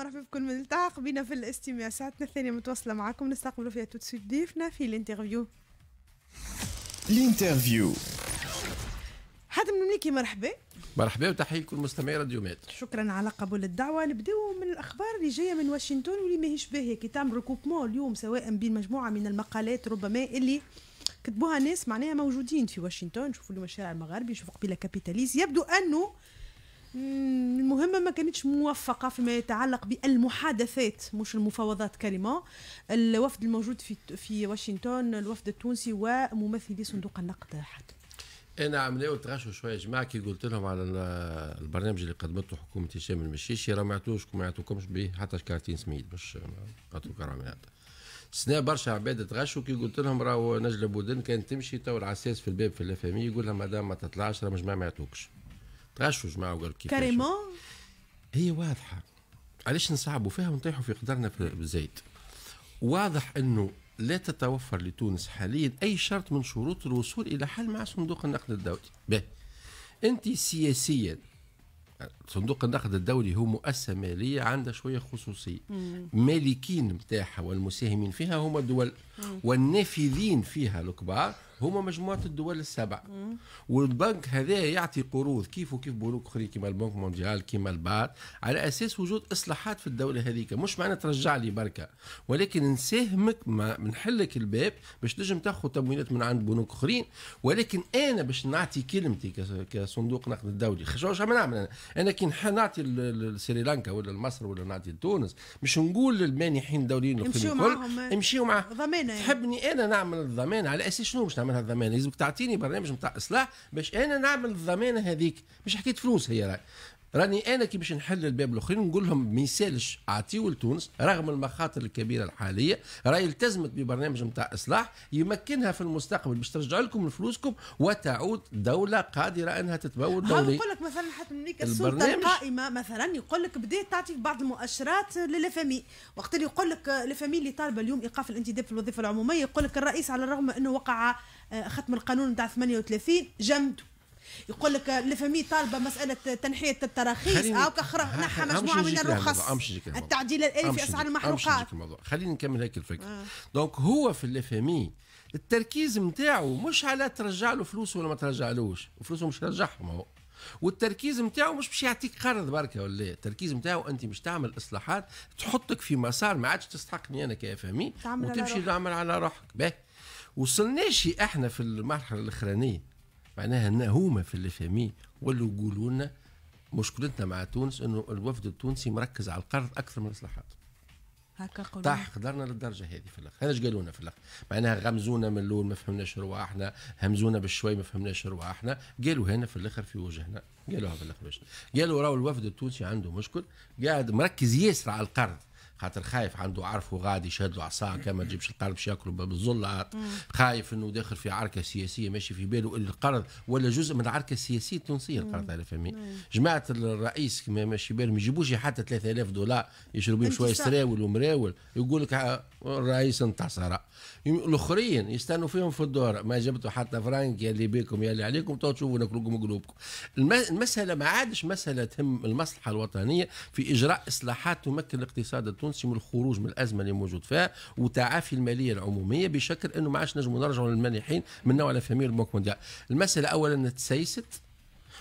مرحبا بكم التحق بنا في الاستماع ساعتنا الثانية متواصلة معكم نستقبلوا فيها توتسو ضيفنا في الانترفيو الانترفيو حاتم المليكي مرحبا مرحبا وتحيه لكل مستمعي راديو مات شكرا على قبول الدعوه نبداو من الاخبار اللي جايه من واشنطن واللي ماهيش باهيه كي تعمل ريكوبمون اليوم سواء بين مجموعه من المقالات ربما اللي كتبوها ناس معناها موجودين في واشنطن نشوفوا اليوم الشارع المغاربي نشوفوا قبيله كابيتاليز يبدو انه المهمة ما كانتش موفقة فيما يتعلق بالمحادثات مش المفاوضات كلمة الوفد الموجود في في واشنطن الوفد التونسي وممثلي صندوق النقد حتى انا عمليه تغشوا شويه جماعه كي قلت لهم على البرنامج اللي قدمته حكومه هشام المشيشي راه ما عطوش ما يعطوكمش به حتى كارتين سميد باش عطوك كرامات سنا برشا عباد تغشوا كي قلت لهم راهو نجله بودن كانت تمشي تو العساس في الباب في الافامي يقول لها مادام ما تطلعش راه مجموعه ما يعطوكش عاشوا جماعة وقالوا كيف كاريمون هي واضحة علاش نصعبوا فيها ونطيحوا في قدرنا في واضح انه لا تتوفر لتونس حاليا اي شرط من شروط الوصول الى حل مع صندوق النقد الدولي به انت سياسيا صندوق النقد الدولي هو مؤسسة مالية عندها شوية خصوصية مالكين نتاعها والمساهمين فيها هما الدول والنافذين فيها الكبار هما مجموعه الدول السبع والبنك هذا يعطي قروض كيف وكيف بنوك اخرين كيما البنك مونديال كيما البات على اساس وجود اصلاحات في الدوله هذيك مش معنى ترجع لي بركه ولكن نساهمك نحلك الباب باش تنجم تاخذ تمويلات من عند بنوك اخرين ولكن انا باش نعطي كلمتي كصندوق نقد الدولي شو ما نعمل انا انا كي نعطي لسريلانكا ولا لمصر ولا نعطي لتونس مش نقول للمانحين الدوليين الكل معاهم امشيو معاهم ضمانه يعني. تحبني انا نعمل الضمان على اساس شنو باش نعمل نعمل هالضمان لازمك تعطيني برنامج نتاع اصلاح باش انا نعمل الضمانه هذيك مش حكيت فلوس هي راي راني انا كي باش نحل الباب الاخرين نقول لهم ما يسالش اعطيو لتونس رغم المخاطر الكبيره الحاليه راهي التزمت ببرنامج نتاع اصلاح يمكنها في المستقبل باش ترجع لكم فلوسكم وتعود دوله قادره انها تتبول دولي يقول لك مثلا حتى منيك السلطه القائمه مثلا يقول لك بدات تعطي بعض المؤشرات للفامي وقت اللي يقول لك لفامي اللي طالبه اليوم ايقاف الانتداب في الوظيفه العموميه يقول لك الرئيس على الرغم انه وقع آه، ختم القانون نتاع 38 جمده يقول لك لفمي طالبه مساله تنحيه التراخيص او كخرا نحى مجموعه من الرخص التعديل الالي في اسعار المحروقات خليني نكمل هيك الفكره آه. دونك هو في اللفمي e، التركيز نتاعو مش على ترجع له فلوسه ولا ما ترجعلوش وفلوسه مش ترجعهم هو والتركيز نتاعو مش باش يعطيك قرض بركه ولا التركيز نتاعو انت باش تعمل اصلاحات تحطك في مسار ما عادش تستحقني انا كافهمي e. وتمشي تعمل على روحك به وصلناش احنا في المرحله الاخرانيه معناها ان هما في اللي فاهمين ولوا يقولوا لنا مشكلتنا مع تونس انه الوفد التونسي مركز على القرض اكثر من الاصلاحات هكا قلنا طاح قدرنا للدرجه هذه في الاخر هذا قالوا لنا في الاخر معناها غمزونا من الاول ما فهمناش رواحنا همزونا بالشوي ما فهمناش رواحنا قالوا هنا في الاخر في وجهنا قالوها في الاخر قالوا راهو الوفد التونسي عنده مشكل قاعد مركز ياسر على القرض خاطر خايف عنده عرفه غادي يشهد له عصا كما تجيبش القرض باش ياكلوا باب الزلاط خايف انه داخل في عركه سياسيه ماشي في باله القرض ولا جزء من العركه السياسيه التونسيه القرض على فمي جماعه الرئيس كما ماشي بالهم ما يجيبوش حتى 3000 دولار يشربوا شويه سراول ومراول يقول لك الرئيس انتصر الاخرين يستنوا فيهم في الدور ما جبتوا حتى فرانك يا اللي بيكم يا اللي عليكم تو تشوفوا ناكلوكم قلوبكم المساله ما عادش مساله تهم المصلحه الوطنيه في اجراء اصلاحات تمكن الاقتصاد التونسي تنسم الخروج من الازمه اللي موجود فيها وتعافي الماليه العموميه بشكل انه ما عادش نجموا نرجعوا للمانحين من نوع على البنك المونديال المساله اولا تسيست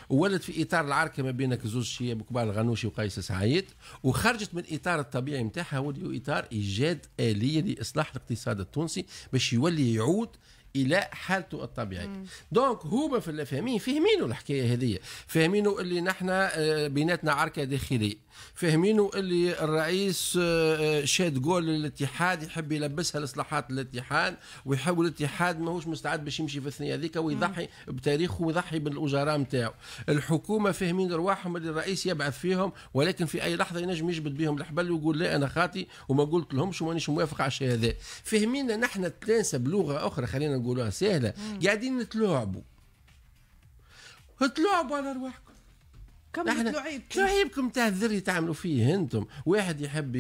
ولد في اطار العركه ما بينك زوج شياب كبار الغنوشي وقيس سعيد وخرجت من الاطار الطبيعي نتاعها واللي اطار ايجاد اليه لاصلاح الاقتصاد التونسي باش يولي يعود الى حالته الطبيعيه دونك هما في فاهمين فاهمينوا الحكايه هذه فاهمينوا اللي نحن آه، بيناتنا عركه داخليه فاهمينه اللي الرئيس آه، آه، شاد جول للاتحاد يحب يلبسها لصلاحات الاتحاد ويحاول الاتحاد ماهوش مستعد باش يمشي في الثنيه هذيك ويضحي بتاريخه ويضحي بالاجراء نتاعو الحكومه فاهمين رواحهم اللي الرئيس يبعث فيهم ولكن في اي لحظه ينجم يجبد بهم الحبل ويقول لا انا خاطي وما قلت لهمش ومانيش موافق على الشيء هذا فاهمين نحن التلانسه بلغه اخرى خلينا نقولوها سهله قاعدين نتلاعبوا تلعبوا على رواحكم كم شو عيبكم تاع الذري تعملوا فيه انتم واحد يحب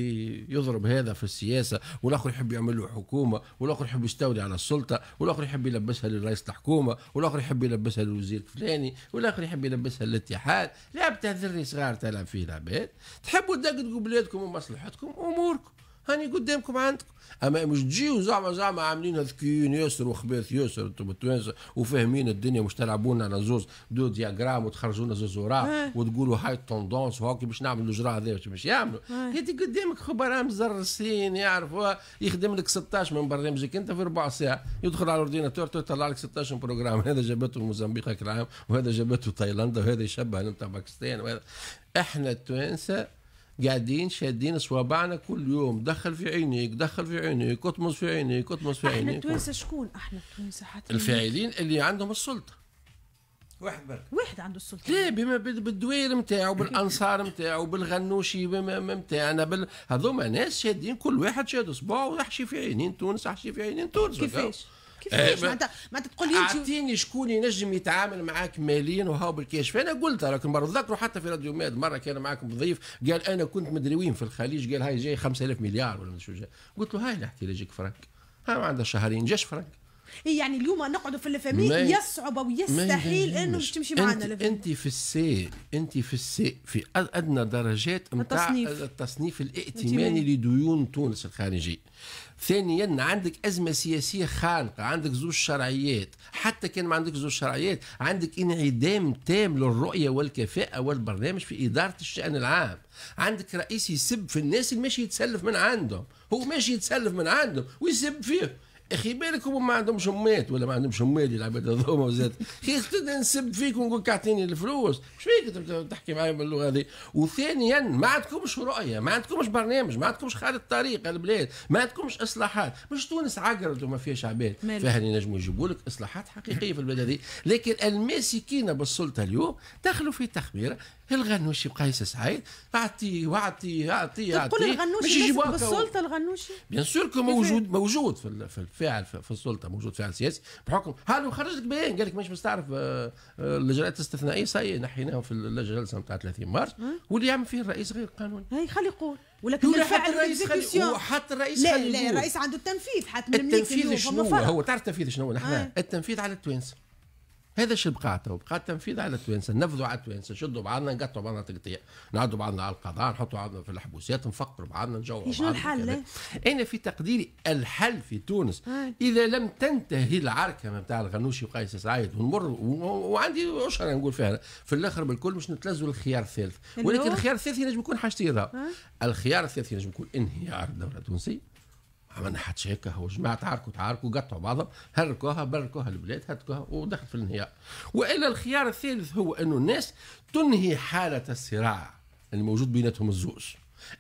يضرب هذا في السياسه والاخر يحب يعمل له حكومه والاخر يحب يستولي على السلطه والاخر يحب يلبسها للرئيس الحكومه والاخر يحب يلبسها للوزير الفلاني والاخر يحب يلبسها للاتحاد لعب تاع الذري صغار تلعب فيه العباد تحبوا تدقدقوا بلادكم ومصلحتكم اموركم هاني قدامكم عندكم اما مش تجيو زعما زعما عاملين ذكيين ياسر وخباث ياسر انتم التوانسه وفاهمين الدنيا مش تلعبونا على زوز دو دياغرام وتخرجونا زوز وراء آه. وتقولوا هاي التوندونس وهاكي باش نعملوا الجرا هذا باش يعملوا هذه آه. قدامك خبراء مزرسين يعرفوا يخدم لك 16 من برنامجك انت في ربع ساعه يدخل على الاورديناتور تطلع لك 16 بروجرام هذا جابته موزمبيق العام وهذا جابته تايلاند وهذا يشبه انت باكستان وهذا احنا التوانسه قاعدين شادين صوابعنا كل يوم دخل في عينيك دخل في عينيك اطمس في عينيك اطمس في عينيك احنا التوانسه شكون احنا التوانسه حتى الفاعلين اللي عندهم السلطه واحد برك واحد عنده السلطه لا بما بالدوير نتاعو بالانصار نتاعو بالغنوشي نتاعنا بال... هذوما ناس شادين كل واحد شاد صباعه ويحشي في عينين تونس يحشي في عينين تونس كيفاش؟ كيفاش آه، معناتها معناتها تقول يجي اعطيني شكون ينجم يتعامل معاك ماليا وهاو بالكاش فانا قلت راك المره تذكروا حتى في راديو ماد مره كان معاك ضيف قال انا كنت مدري وين في الخليج قال هاي جاي 5000 مليار ولا شو جاي قلت له هاي نحكي لجيك فرنك ها ما عندها شهرين جاش فرنك إيه يعني اليوم نقعدوا في الفامي يصعب او يستحيل انه تمشي معنا انت, انت في السي انت في السي في ادنى درجات نتاع التصنيف, التصنيف الائتماني لديون تونس الخارجيه ثانيا عندك أزمة سياسية خانقة عندك زوج شرعيات حتى كان ما عندك زوج شرعيات عندك انعدام تام للرؤية والكفاءة والبرنامج في إدارة الشأن العام عندك رئيس يسب في الناس اللي ماشي يتسلف من عندهم هو ماشي يتسلف من عندهم ويسب فيه اخي بالك هما ما عندهمش امات ولا ما عندهمش امال العباد هذوما وزاد اخي نسب فيك ونقول اعطيني الفلوس اش فيك تحكي معايا باللغه هذه وثانيا ما عندكمش رؤيه ما عندكمش برنامج ما عندكمش خارطه طريق البلاد ما عندكمش اصلاحات مش تونس عقرت وما فيهاش عباد فهل ينجموا يجيبوا لك اصلاحات حقيقيه في البلد هذه لكن الماسكين بالسلطه اليوم دخلوا في تخبير الغنوشي قيس سعيد اعطي واعطي اعطي اعطي مش يجيبوك بالسلطه الغنوشي بيان سور موجود موجود في فاعل في السلطه موجود فاعل سياسي بحكم هل لك بيان قال لك مش مستعرف آه، آه، اللجنات الاستثنائيه سي نحيناهم في الجلسه نتاع 30 مارس واللي يعمل فيه الرئيس غير قانوني هاي خلي يقول ولكن الفعل الرئيس خلي حتى الرئيس لا لا الرئيس عنده التنفيذ حتى التنفيذ شنو هو تعرف التنفيذ شنو نحن آه. التنفيذ على التوانسه هذا شو بقى تو بقى التنفيذ على التوانسه نفذوا على التوانسه شدوا بعضنا نقطعوا بعضنا تقطيع نعدوا بعضنا على القضاء نحطوا بعضنا في الحبوسات نفقروا بعضنا نجوعوا شنو الحل انا في تقديري الحل في تونس هاي. آه. اذا لم تنتهي العركه بتاع الغنوشي وقيس سعيد ونمر وعندي اشهر نقول فيها في الاخر بالكل مش نتلزوا الخيار الثالث ولكن الخيار الثالث ينجم يكون حاجتين آه. الخيار الثالث ينجم يكون انهيار الدوله التونسيه عملنا هو جماعه تعاركوا تعاركوا قطعوا بعضهم هركوها بركوها البلاد هركوها ودخل في الانهيار والا الخيار الثالث هو انه الناس تنهي حاله الصراع الموجود بيناتهم الزوج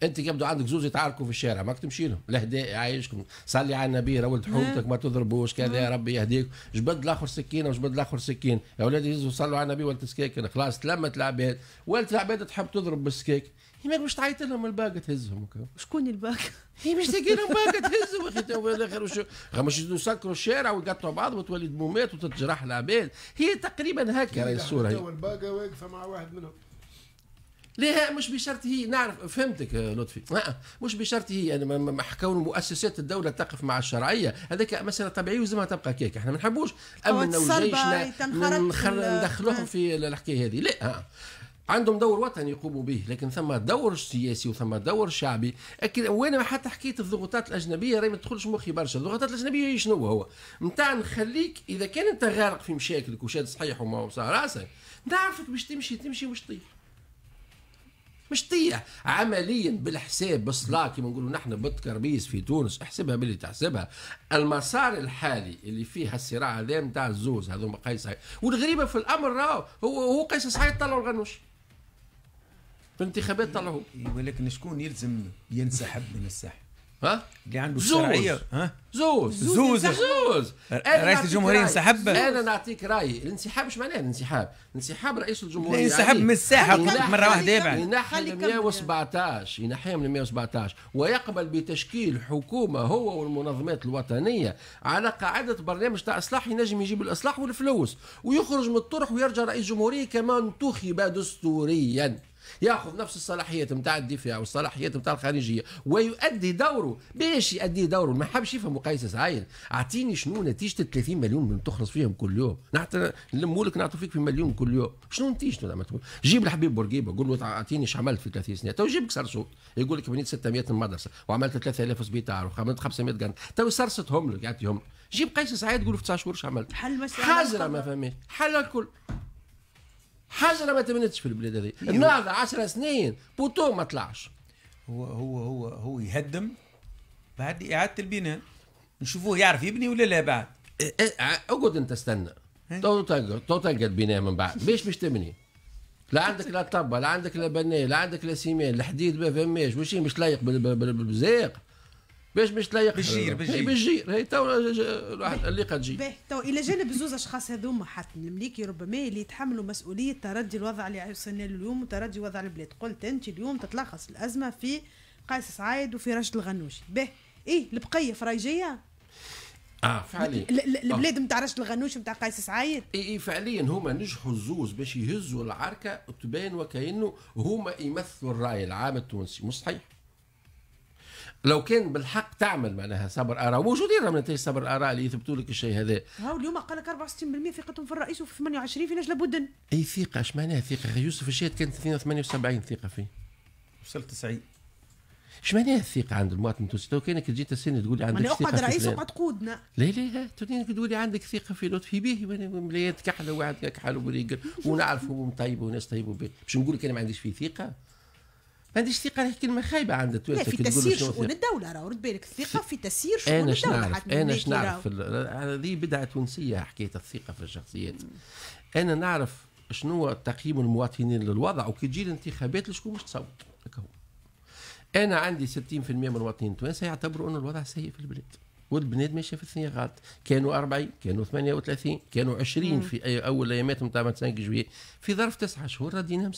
انت يبدو عندك زوز يتعاركوا في الشارع ماك تمشي لهم لهداء عايشكم صلي على النبي رولد حومتك ما تضربوش كذا يا نعم. ربي يهديك جبد الاخر سكينه وجبد الاخر سكين يا اولاد يزوا صلوا على النبي ولد تسكيكن خلاص تلمت العباد ولد العباد تحب تضرب بالسكيك هي ما باش تعيط لهم الباقة تهزهم شكون الباقة؟ هي مش تلقى لهم باقة تهزهم اخي تو الاخر وش مش يسكروا الشارع ويقطعوا بعض وتولي دمومات وتتجرح العباد هي تقريبا هكا راهي يعني الصورة هي الباقة واقفة مع واحد منهم لا مش بشرط هي نعرف فهمتك آه، لطفي لا آه، مش بشرط هي انا يعني ما حكون مؤسسات الدوله تقف مع الشرعيه هذاك مساله طبيعيه ولازمها تبقى كيك احنا ما نحبوش امن وجيشنا ندخلوهم آه. في الحكايه هذه لا عندهم دور وطني يقوموا به لكن ثم دور سياسي وثم دور شعبي اكيد وانا حتى حكيت الضغوطات الاجنبيه راهي ما تدخلش مخي برشا الضغوطات الاجنبيه هي شنو هو نتاع نخليك اذا كان انت غارق في مشاكلك وشاد صحيح وما وصار راسك نعرفك باش تمشي تمشي مش تطيح مش تطيح عمليا بالحساب بالصلاة كما نقولوا نحن بالتكربيس في تونس احسبها باللي تحسبها المسار الحالي اللي فيه الصراع هذا نتاع الزوز هذوما قيس والغريبه في الامر راه هو هو قيس صحيح طلعوا الغنوش الانتخابات طلعوا ولكن شكون يلزم ينسحب من الساحه؟ ها؟ اللي عنده شرعية ها؟ زوز زوز زوز رئيس الجمهوريه انسحب انا نعطيك رايي الانسحاب ايش معناه الانسحاب؟ انسحاب رئيس الجمهوريه ينسحب يعني من الساحه مره واحده يبعد ينحي من 117 ينحيها من 117 ويقبل بتشكيل حكومه هو والمنظمات الوطنيه على قاعده برنامج تاع اصلاح ينجم يجيب الاصلاح والفلوس ويخرج من الطرح ويرجع رئيس جمهوريه كما انتخب دستوريا ياخذ نفس الصلاحيات نتاع الدفاع والصلاحيات نتاع الخارجيه ويؤدي دوره باش يؤدي دوره ما حبش يفهم قيس سعيد اعطيني شنو نتيجه 30 مليون من تخلص فيهم كل يوم نحت نلموا لك فيك في مليون كل يوم شنو نتيجته زعما جيب الحبيب بورقيبه قول له اعطيني ايش عملت في 30 سنه تو جيبك سرسوت يقول لك بنيت 600 مدرسه وعملت 3000 سبيطار وعملت 500 قنت تو سرستهم لك يعطيهم جيب قيس سعيد قول له في 9 شهور ايش عملت حل مساله حاجه ما فهمت حل الكل حاجه ما تبنتش في البلاد هذه النهضه 10 سنين بوتو ما طلعش هو هو هو هو يهدم بعد اعاده البناء نشوفوه يعرف يبني ولا لا بعد إيه، إيه، إيه، اقعد انت استنى تو تلقى بناء من بعد باش باش تبني لا عندك لا طبه لا عندك لا بنيه لا عندك لا سيمان الحديد ما فماش وشي مش لايق بالزيق باش باش تلايق بالجير بالجير بالجير هي تو الليقه تجي باهي تو الى جانب الزوز اشخاص هذوما حتى المليكي ربما اللي يتحملوا مسؤوليه تردي الوضع اللي وصلنا له اليوم وتردي وضع البلاد قلت انت اليوم تتلخص الازمه في قيس سعايد وفي رشد الغنوشي باهي ايه البقيه فرايجيه اه فعليا آه. البلاد نتاع رشد الغنوشي نتاع قيس سعايد اي اي فعليا هما نجحوا الزوز باش يهزوا العركه وتبان وكانه هما يمثلوا الراي العام التونسي مش صحيح لو كان بالحق تعمل معناها صبر اراء وموجودين نتائج صبر اراء اللي يثبتوا لك الشيء هذا هاو اليوم قال لك 64% ثقتهم في الرئيس وفي 28 في نجله بودن اي ثقه اش معناها ثقه يوسف الشهد كانت 78 ثقه فيه وصلت 90 اش معناها الثقه عند المواطن التونسي تو كانك تجي تسني تقول لي عندك ثقه اقعد رئيس وقعد قودنا لا لا تقول لي عندك ثقه في لطفي به ملايات كحله واحد كحل ونعرفه طيب وناس طيبه باش نقول لك انا ما عنديش فيه ثقه ما عنديش ثقه نحكي كلمه خايبه عند التوانسه في تسيير شؤون الدوله راه رد بالك الثقه في تسيير شؤون الدوله أنا نعرف انا اش نعرف هذه بدعه تونسيه حكايه الثقه في الشخصيات انا نعرف شنو تقييم المواطنين للوضع وكي تجي الانتخابات لشكون باش تصوت انا عندي 60% من المواطنين التوانسه يعتبروا ان الوضع سيء في البلاد والبنات ماشيه في الثانيه غلط كانوا 40 كانوا 38 كانوا 20 مم. في اول ايامات نتاع 25 جويليه في ظرف تسعة شهور رديناهم 60%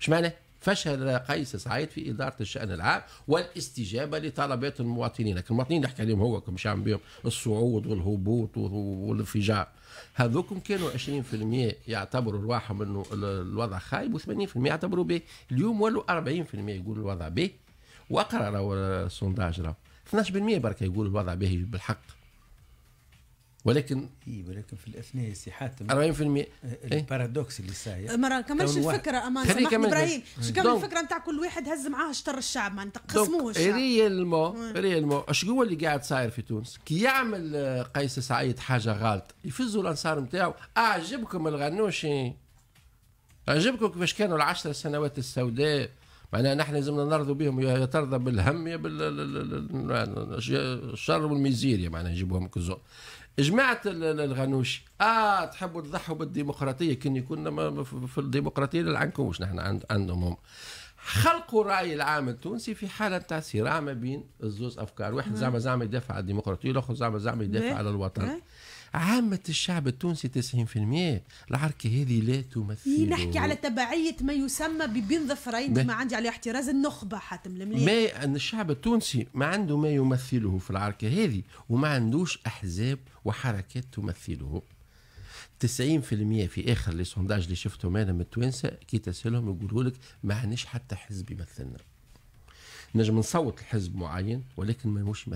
اش معناه فشل قيس سعيد في إدارة الشأن العام والاستجابة لطلبات المواطنين لكن المواطنين اللي عليهم هو كم شعب بهم الصعود والهبوط والانفجار هذوكم كانوا 20% يعتبروا رواحهم انه الوضع خايب و80% يعتبروا به اليوم ولوا 40% يقولوا الوضع به واقرا السونداج 12% برك يقولوا الوضع به بالحق ولكن اي ولكن في الاثناء سي حاتم 40% البارادوكس اللي صاير ما كملش الفكره امان سمحت ابراهيم باش كمل الفكره نتاع كل واحد هز معاه شطر الشعب ما تقسموش الشعب ريالمون ريالمون اش هو اللي قاعد صاير في تونس كي يعمل قيس سعيد حاجه غلط يفزوا الانصار نتاعو اعجبكم الغنوشي اعجبكم كيفاش كانوا العشر سنوات السوداء معناها نحن لازمنا نرضوا بهم يا ترضى بالهم يا بالشر والميزيريا معناها يجيبوهم كزون جماعة الغنوشي اه تحبوا تضحوا بالديمقراطية كن يكون في الديمقراطية للعنكوش نحن عندهم هم خلقوا الرأي العام التونسي في حالة تاع صراع ما بين الزوز أفكار واحد نعم. زعما زعما يدافع على الديمقراطية والآخر زعما زعما يدافع نعم. على الوطن نعم. عامة الشعب التونسي 90% العركة هذه لا تمثل نحكي على تبعية ما يسمى ببين ظفرين ما عندي على احتراز النخبة حاتم ما أن الشعب التونسي ما عنده ما يمثله في العركة هذه وما عندوش أحزاب وحركات تمثله 90% في اخر لي سونداج اللي شفتهم انا من التوانسه كي تسالهم يقولوا لك ما عندناش حتى حزب يمثلنا نجم نصوت لحزب معين ولكن ما هوش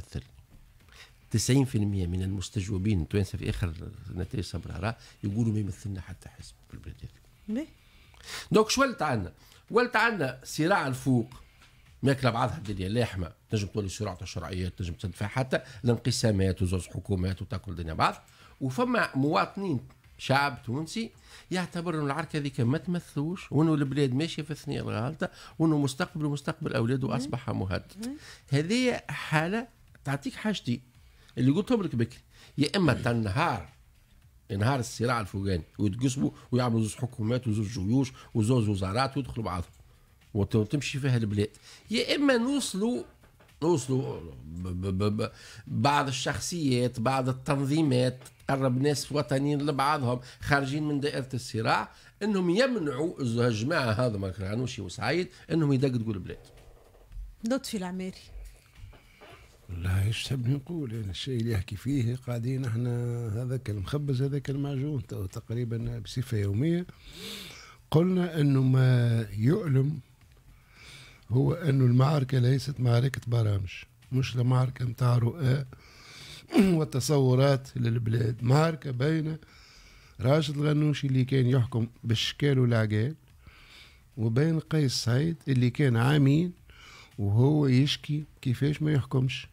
90% من المستجوبين التوانسه في اخر نتائج راه يقولوا ما يمثلنا حتى حزب في البلاد هذيك. دونك شو ولت عندنا؟ ولت عندنا صراع الفوق ماكله بعضها الدنيا لاحمه تنجم تولي سرعه الشرعيات تنجم تدفع حتى الانقسامات وزوج حكومات وتاكل الدنيا بعض وفما مواطنين شعب تونسي يعتبر انه العركه هذيك ما تمثلوش وانه البلاد ماشيه في الثنيه الغالطه وانه مستقبله مستقبل اولاده اصبح مهدد هذه حاله تعطيك حاجتين اللي قلتهم لك بكري يا اما تنهار ينهار الصراع الفوقاني ويتقسموا ويعملوا زوز حكومات وزوز جيوش وزوز وزارات ويدخلوا بعضهم وتمشي فيها البلاد يا اما نوصلوا نوصلوا بعض الشخصيات بعض التنظيمات تقرب ناس وطنيين لبعضهم خارجين من دائرة الصراع انهم يمنعوا الجماعة هذا ما كانوش وسعيد انهم يدقدقوا البلاد لطفي العماري لا ايش تبني نقول يعني الشيء اللي يحكي فيه قاعدين احنا هذاك المخبز هذاك المعجون تقريبا بصفه يوميه قلنا انه ما يؤلم هو انه المعركه ليست معركه برامج مش لمعركه متاع رؤى والتصورات للبلاد معركه بين راشد الغنوشي اللي كان يحكم بالشكال والعقال وبين قيس سعيد اللي كان عامين وهو يشكي كيفاش ما يحكمش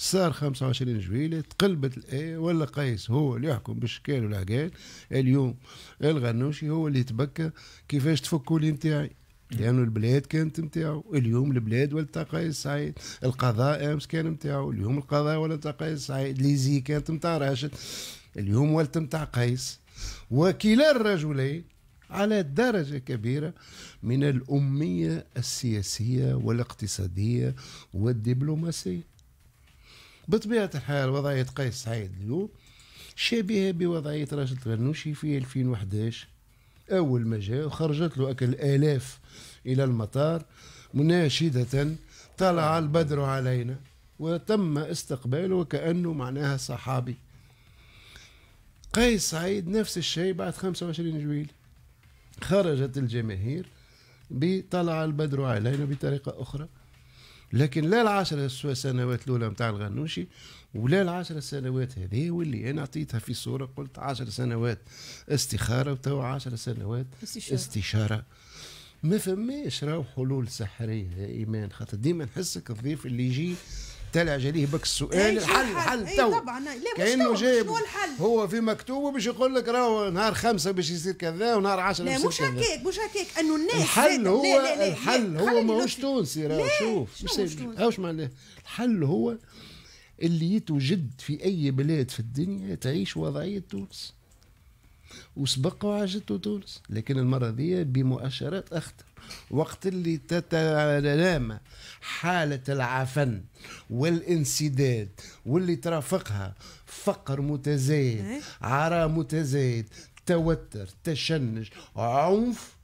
صار 25 جويلي تقلبت الآية ولا قيس هو اللي يحكم بالشكال والعقال اليوم الغنوشي هو اللي تبكى كيفاش تفكوا لي نتاعي لأنه يعني البلاد كانت نتاعو اليوم البلاد ولا قيس سعيد القضاء أمس كان نتاعو اليوم القضاء ولا قيس سعيد ليزي كانت نتاع راشد اليوم ولت نتاع قيس وكلا الرجلين على درجة كبيرة من الأمية السياسية والاقتصادية والدبلوماسية بطبيعة الحال وضعية قيس سعيد اليوم شبيهة بوضعية راشد غنوشي في 2011 أول ما جاء وخرجت له أكل آلاف إلى المطار مناشدة طلع البدر علينا وتم استقباله وكأنه معناها صحابي قيس سعيد نفس الشيء بعد 25 جويل خرجت الجماهير بطلع البدر علينا بطريقة أخرى لكن لا العشر سنوات الاولى نتاع الغنوشي ولا العشر سنوات هذه واللي انا عطيتها في صوره قلت عشر سنوات استخاره وتو عشر سنوات استشاره, استشارة. ما فماش راهو حلول سحريه يا ايمان خاطر ديما نحسك الضيف اللي يجي طلع جاريه بك السؤال إيه، الحل حل إيه، تو كانه جايب هو في مكتوبه باش يقول لك راهو نهار خمسه باش يصير كذا ونهار 10 باش يصير كذا لا مش هكاك مش هكاك انه الناس الحل هو الحل هو ماهوش تونسي راهو شوف مش معناه الحل هو اللي يتوجد في اي بلاد في الدنيا تعيش وضعيه تونس وسبق وعجته تونس لكن المرة دي بمؤشرات أخطر وقت اللي تتلامى حالة العفن والانسداد واللي ترافقها فقر متزايد إيه؟ عراء متزايد توتر تشنج عنف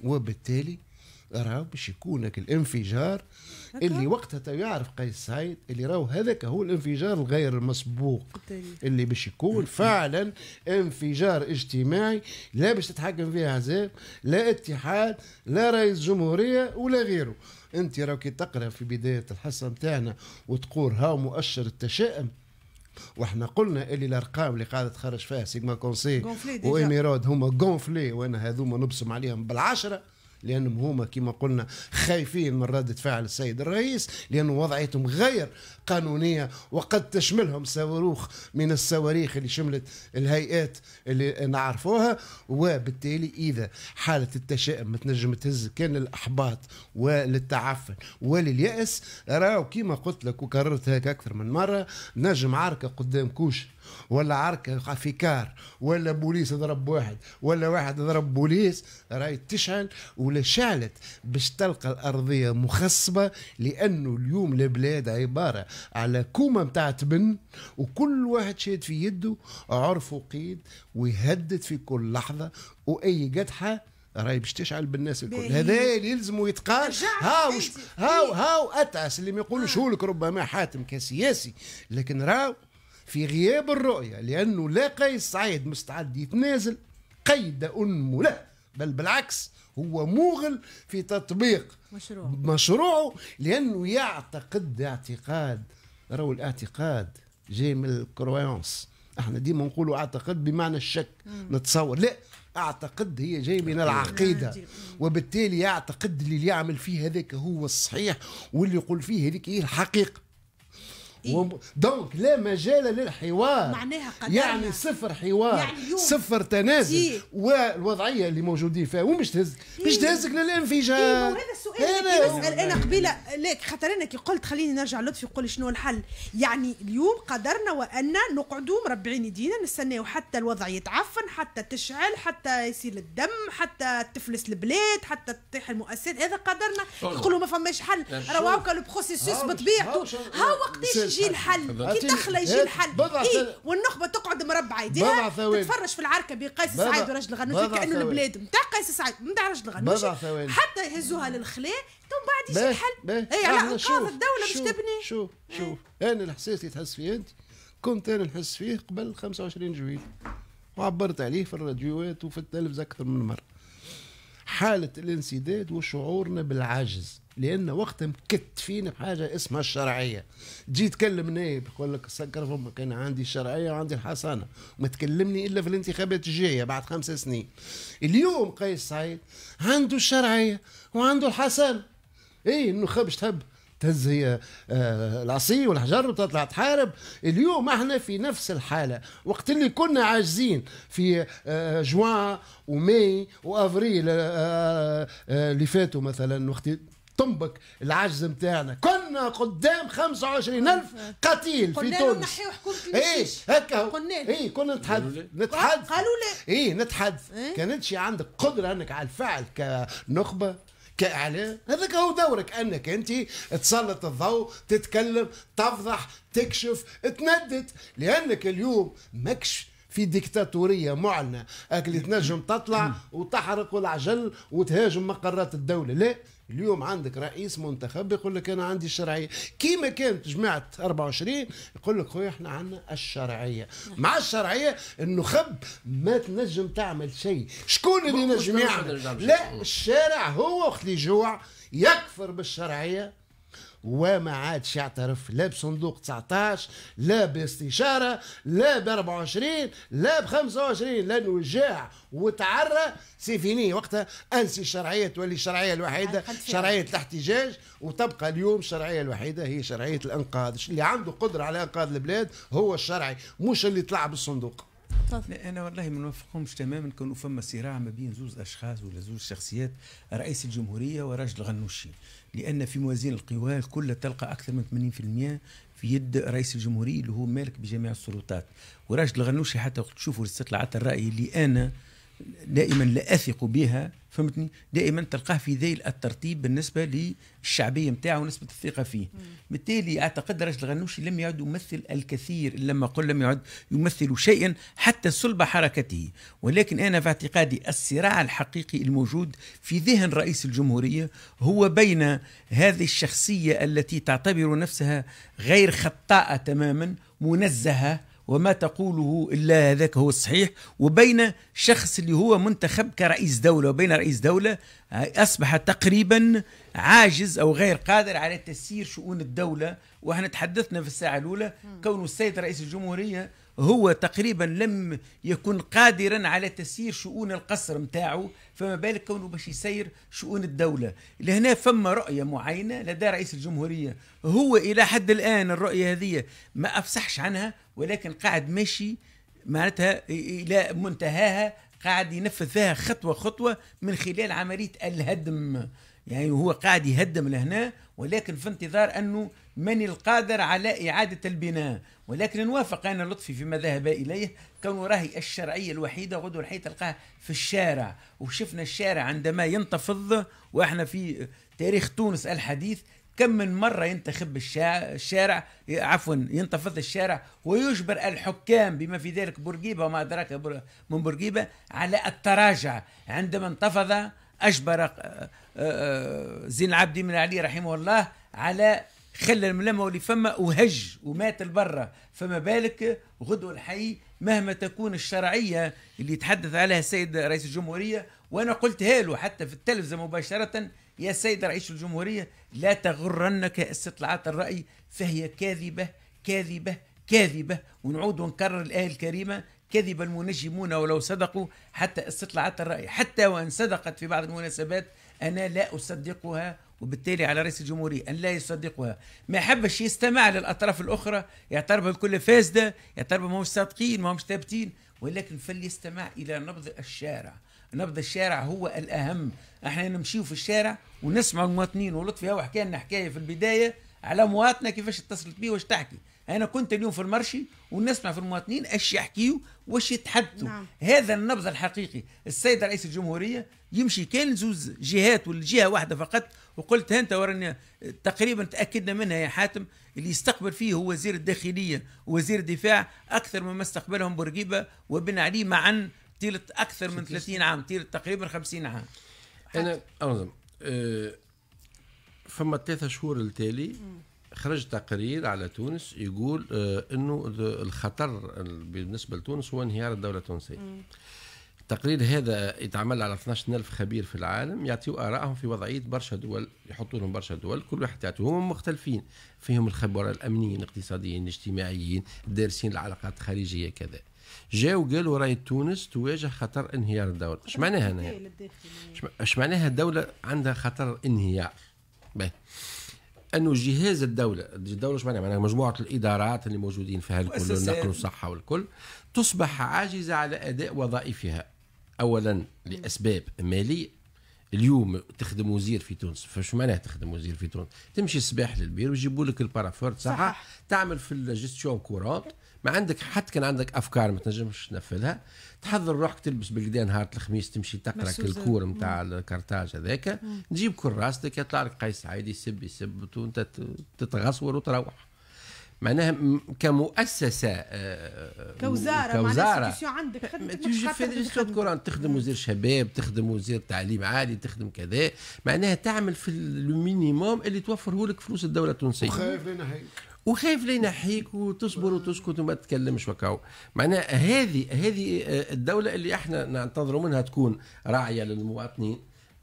وبالتالي راهو باش يكون الانفجار اللي وقتها يعرف قيس سعيد اللي راهو هذاك هو الانفجار الغير المسبوق اللي باش يكون فعلا انفجار اجتماعي لا باش تتحكم فيه احزاب لا اتحاد لا رئيس جمهوريه ولا غيره انت راهو كي تقرا في بدايه الحصه نتاعنا وتقول هاو مؤشر التشائم واحنا قلنا اللي الارقام اللي قاعده تخرج فيها سيجما كونسي واميرود هما غونفلي وانا هذوما نبصم عليهم بالعشره لانهم هما كما قلنا خايفين من رده فعل السيد الرئيس لان وضعيتهم غير قانونيه وقد تشملهم صواريخ من الصواريخ اللي شملت الهيئات اللي نعرفوها وبالتالي اذا حاله التشاؤم تنجم تهز كان للاحباط وللتعفن وللياس راهو كما قلت لك وكررت هيك اكثر من مره نجم عركه قدام كوش ولا عركه في كار ولا بوليس ضرب واحد ولا واحد ضرب بوليس راهي تشعل ولا شعلت باش تلقى الارضيه مخصبه لانه اليوم البلاد عباره على كومه نتاع تبن وكل واحد شاد في يده عرف وقيد ويهدد في كل لحظه واي قدحه راهي باش تشعل بالناس الكل هذا يلزموا يتقال هاو هاو هاو اتعس اللي ما يقولوش آه. هو لك ربما حاتم كسياسي لكن راهو في غياب الرؤية لأنه لا قيس سعيد مستعد يتنازل قيد أنمو له بل بالعكس هو موغل في تطبيق مشروع. مشروعه لأنه يعتقد اعتقاد راهو الاعتقاد جاي من الكرويونس احنا ديما نقولوا اعتقد بمعنى الشك مم. نتصور لا اعتقد هي جاي من العقيده وبالتالي يعتقد اللي يعمل فيه هذاك هو الصحيح واللي يقول فيه هذيك هي الحقيقه إيه. دونك لا مجال للحوار معناها يعني صفر حوار يعني صفر تنازل إيه؟ والوضعيه اللي موجودين فيها ومش تهز إيه. مش تهزك للانفجار إيه؟ هذا السؤال إيه؟ إيه؟ انا قبيله لك خاطر انا كي قلت خليني نرجع لطفي يقول شنو الحل يعني اليوم قدرنا وان نقعدوا مربعين يدينا نستناو حتى الوضع يتعفن حتى تشعل حتى يصير الدم حتى تفلس البلاد حتى تطيح المؤسسات هذا قدرنا يقولوا ما فماش حل راهو هكا البروسيسوس بطبيعته ها وقتاش يجي الحل كي تدخل يجي الحل إيه، والنخبه تقعد مربعه يديها تتفرج في العركه بين قيس سعيد وراجل غنوج كانه البلاد نتاع قيس سعيد نتاع راجل غنوج حتى يهزوها للخلاء ومن بعد يجي الحل اي على انقاذ الدوله باش تبني شوف إيه. شوف انا الاحساس اللي تحس فيه انت كنت انا نحس فيه قبل 25 جويل وعبرت عليه في الراديوات وفي التلفزه اكثر من مره حاله الانسداد وشعورنا بالعجز لان وقت مكت فينا بحاجه اسمها الشرعيه تجي تكلم نائب يقول لك سكر فمك انا عندي الشرعيه وعندي الحصانه وما تكلمني الا في الانتخابات الجايه بعد خمس سنين اليوم قيس سعيد عنده الشرعيه وعنده الحصانه إيه، اي النخب باش تهب تهز هي آه، العصي والحجر وتطلع تحارب اليوم احنا في نفس الحاله وقت اللي كنا عاجزين في آه، جوان وماي وافريل آه، اللي فاتوا مثلا وقت تنبك العجز نتاعنا كنا قدام 25000 أه. قتيل في تونس إيه، قلنا نحيو حكومه الجيش ايه هكا قلنا ايه كنا نتحدث نتحدث قالوا لا ايه نتحدث ايه؟ كانتش عندك قدره انك على الفعل كنخبه كاعلام هذاك هو دورك انك انت تسلط الضوء تتكلم تفضح تكشف تندد لانك اليوم ماكش في ديكتاتورية معلنة اللي تنجم تطلع وتحرق العجل وتهاجم مقرات الدولة لا اليوم عندك رئيس منتخب يقول لك انا عندي الشرعيه كيما كانت جماعه 24 يقول لك خويا احنا عندنا الشرعيه مع الشرعيه النخب ما تنجم تعمل شيء شكون اللي ينجم يعمل لا الشارع هو وقت اللي يجوع يكفر بالشرعيه وما عادش يعترف لا بصندوق 19 لا باستشارة لا ب 24 لا ب 25 لأنه جاع وتعرى سي فيني وقتها أنسي الشرعية تولي الشرعية الوحيدة شرعية الاحتجاج وتبقى اليوم الشرعية الوحيدة هي شرعية الإنقاذ اللي عنده قدرة على إنقاذ البلاد هو الشرعي مش اللي طلع بالصندوق طيب. لا انا والله ما نوافقهمش تماما كانوا فما صراع ما بين زوز اشخاص ولا زوز شخصيات رئيس الجمهوريه وراجل غنوشي لان في موازين القوى كلها تلقى اكثر من 80% في يد رئيس الجمهوريه اللي هو مالك بجميع السلطات وراجل الغنوشي حتى تشوفوا استطلاعات الراي اللي انا دائما لا اثق بها فهمتني دائما تلقاه في ذيل الترتيب بالنسبه للشعبيه نتاعو ونسبه الثقه فيه بالتالي اعتقد راجل الغنوشي لم يعد يمثل الكثير لما قل لم يعد يمثل شيئا حتى صلب حركته ولكن انا في اعتقادي الصراع الحقيقي الموجود في ذهن رئيس الجمهوريه هو بين هذه الشخصيه التي تعتبر نفسها غير خطاءه تماما منزهه وما تقوله إلا هذاك هو الصحيح وبين شخص اللي هو منتخب كرئيس دولة وبين رئيس دولة آه، أصبح تقريبا عاجز أو غير قادر على تسيير شؤون الدولة وإحنا تحدثنا في الساعة الأولى كون السيد رئيس الجمهورية هو تقريبا لم يكن قادرا على تسيير شؤون القصر متاعه فما بالك كونه باش يسير شؤون الدولة لهنا فما رؤية معينة لدى رئيس الجمهورية هو إلى حد الآن الرؤية هذه ما أفصحش عنها ولكن قاعد ماشي معناتها إلى منتهاها قاعد ينفذ فيها خطوة خطوة من خلال عملية الهدم يعني هو قاعد يهدم لهنا ولكن في انتظار أنه من القادر على إعادة البناء ولكن نوافق أنا لطفي فيما ذهب إليه كونه راهي الشرعية الوحيدة غدو الحي تلقاها في الشارع وشفنا الشارع عندما ينتفض وإحنا في تاريخ تونس الحديث كم من مرة ينتخب الشارع عفوا ينتفض الشارع ويجبر الحكام بما في ذلك بورقيبة وما أدراك من بورقيبة على التراجع عندما انتفض اجبر آه، آه، آه، زين العابدين بن علي رحمه الله على خلى الملمه اللي فما وهج ومات البرة فما بالك غدو الحي مهما تكون الشرعيه اللي تحدث عليها السيد رئيس الجمهوريه وانا قلتها له حتى في التلفزه مباشره يا سيد رئيس الجمهوريه لا تغرنك استطلاعات الراي فهي كاذبه كاذبه كاذبه ونعود ونكرر الايه الكريمه كذب المنجمون ولو صدقوا حتى استطلاعات الرأي حتى وإن صدقت في بعض المناسبات أنا لا أصدقها وبالتالي على رئيس الجمهورية أن لا يصدقها ما حبش يستمع للأطراف الأخرى يعتبرها الكل فاسدة ما مش صادقين ما مش ثابتين ولكن فليستمع إلى نبض الشارع نبض الشارع هو الأهم احنا نمشيو في الشارع ونسمع المواطنين ولطفي هو حكى لنا حكاية في البداية على مواطنة كيفاش اتصلت بيه واش تحكي انا كنت اليوم في المرشي ونسمع في المواطنين ايش يحكيوا واش يتحدثوا نعم. هذا النبض الحقيقي السيد رئيس الجمهوريه يمشي كان زوز جهات والجهه واحده فقط وقلت انت وراني تقريبا تاكدنا منها يا حاتم اللي يستقبل فيه هو وزير الداخليه ووزير الدفاع اكثر مما استقبلهم بورقيبه وبن علي معا طيله اكثر من 30 عام طيله تقريبا 50 عام انا انظم أه فما ثلاثة شهور التالي خرج تقرير على تونس يقول آه، انه الخطر بالنسبه لتونس هو انهيار الدوله التونسيه التقرير هذا يتعمل على 12000 خبير في العالم يعطيو ارائهم في وضعيه برشا دول يحطوا لهم برشا دول كل واحد يعطيو هم مختلفين فيهم الخبراء الامنيين الاقتصاديين الاجتماعيين دارسين العلاقات الخارجيه كذا جا قالوا راي تونس تواجه خطر انهيار الدوله اش معناها انا اش معناها الدوله عندها خطر انهيار باهي انه جهاز الدوله الدوله ايش معناها مجموعه الادارات اللي موجودين فيها الكل النقل والصحه والكل تصبح عاجزه على اداء وظائفها اولا لاسباب ماليه اليوم تخدم وزير في تونس فش معناها تخدم وزير في تونس تمشي الصباح للبير ويجيبوا لك البارافور صح تعمل في الجستيون كورونت ما عندك حتى كان عندك افكار ما تنجمش تنفذها تحضر روحك تلبس بالكدا نهار الخميس تمشي تقرا الكور نتاع الكارتاج هذاك تجيب كراستك يطلع لك قيس عايد يسب يسب وانت تتغصور وتروح معناها كمؤسسه آه، آه، كوزاره كوزاره عندك خدمه كوران تخدم وزير شباب تخدم وزير تعليم عالي تخدم كذا معناها تعمل في المينيموم اللي توفره لك فلوس الدوله التونسيه وخايف هيك وخايف لا ينحيك وتصبر وتسكت وما تتكلمش وكاو معناها هذه هذه آه، الدوله اللي احنا ننتظر منها تكون راعيه للمواطنين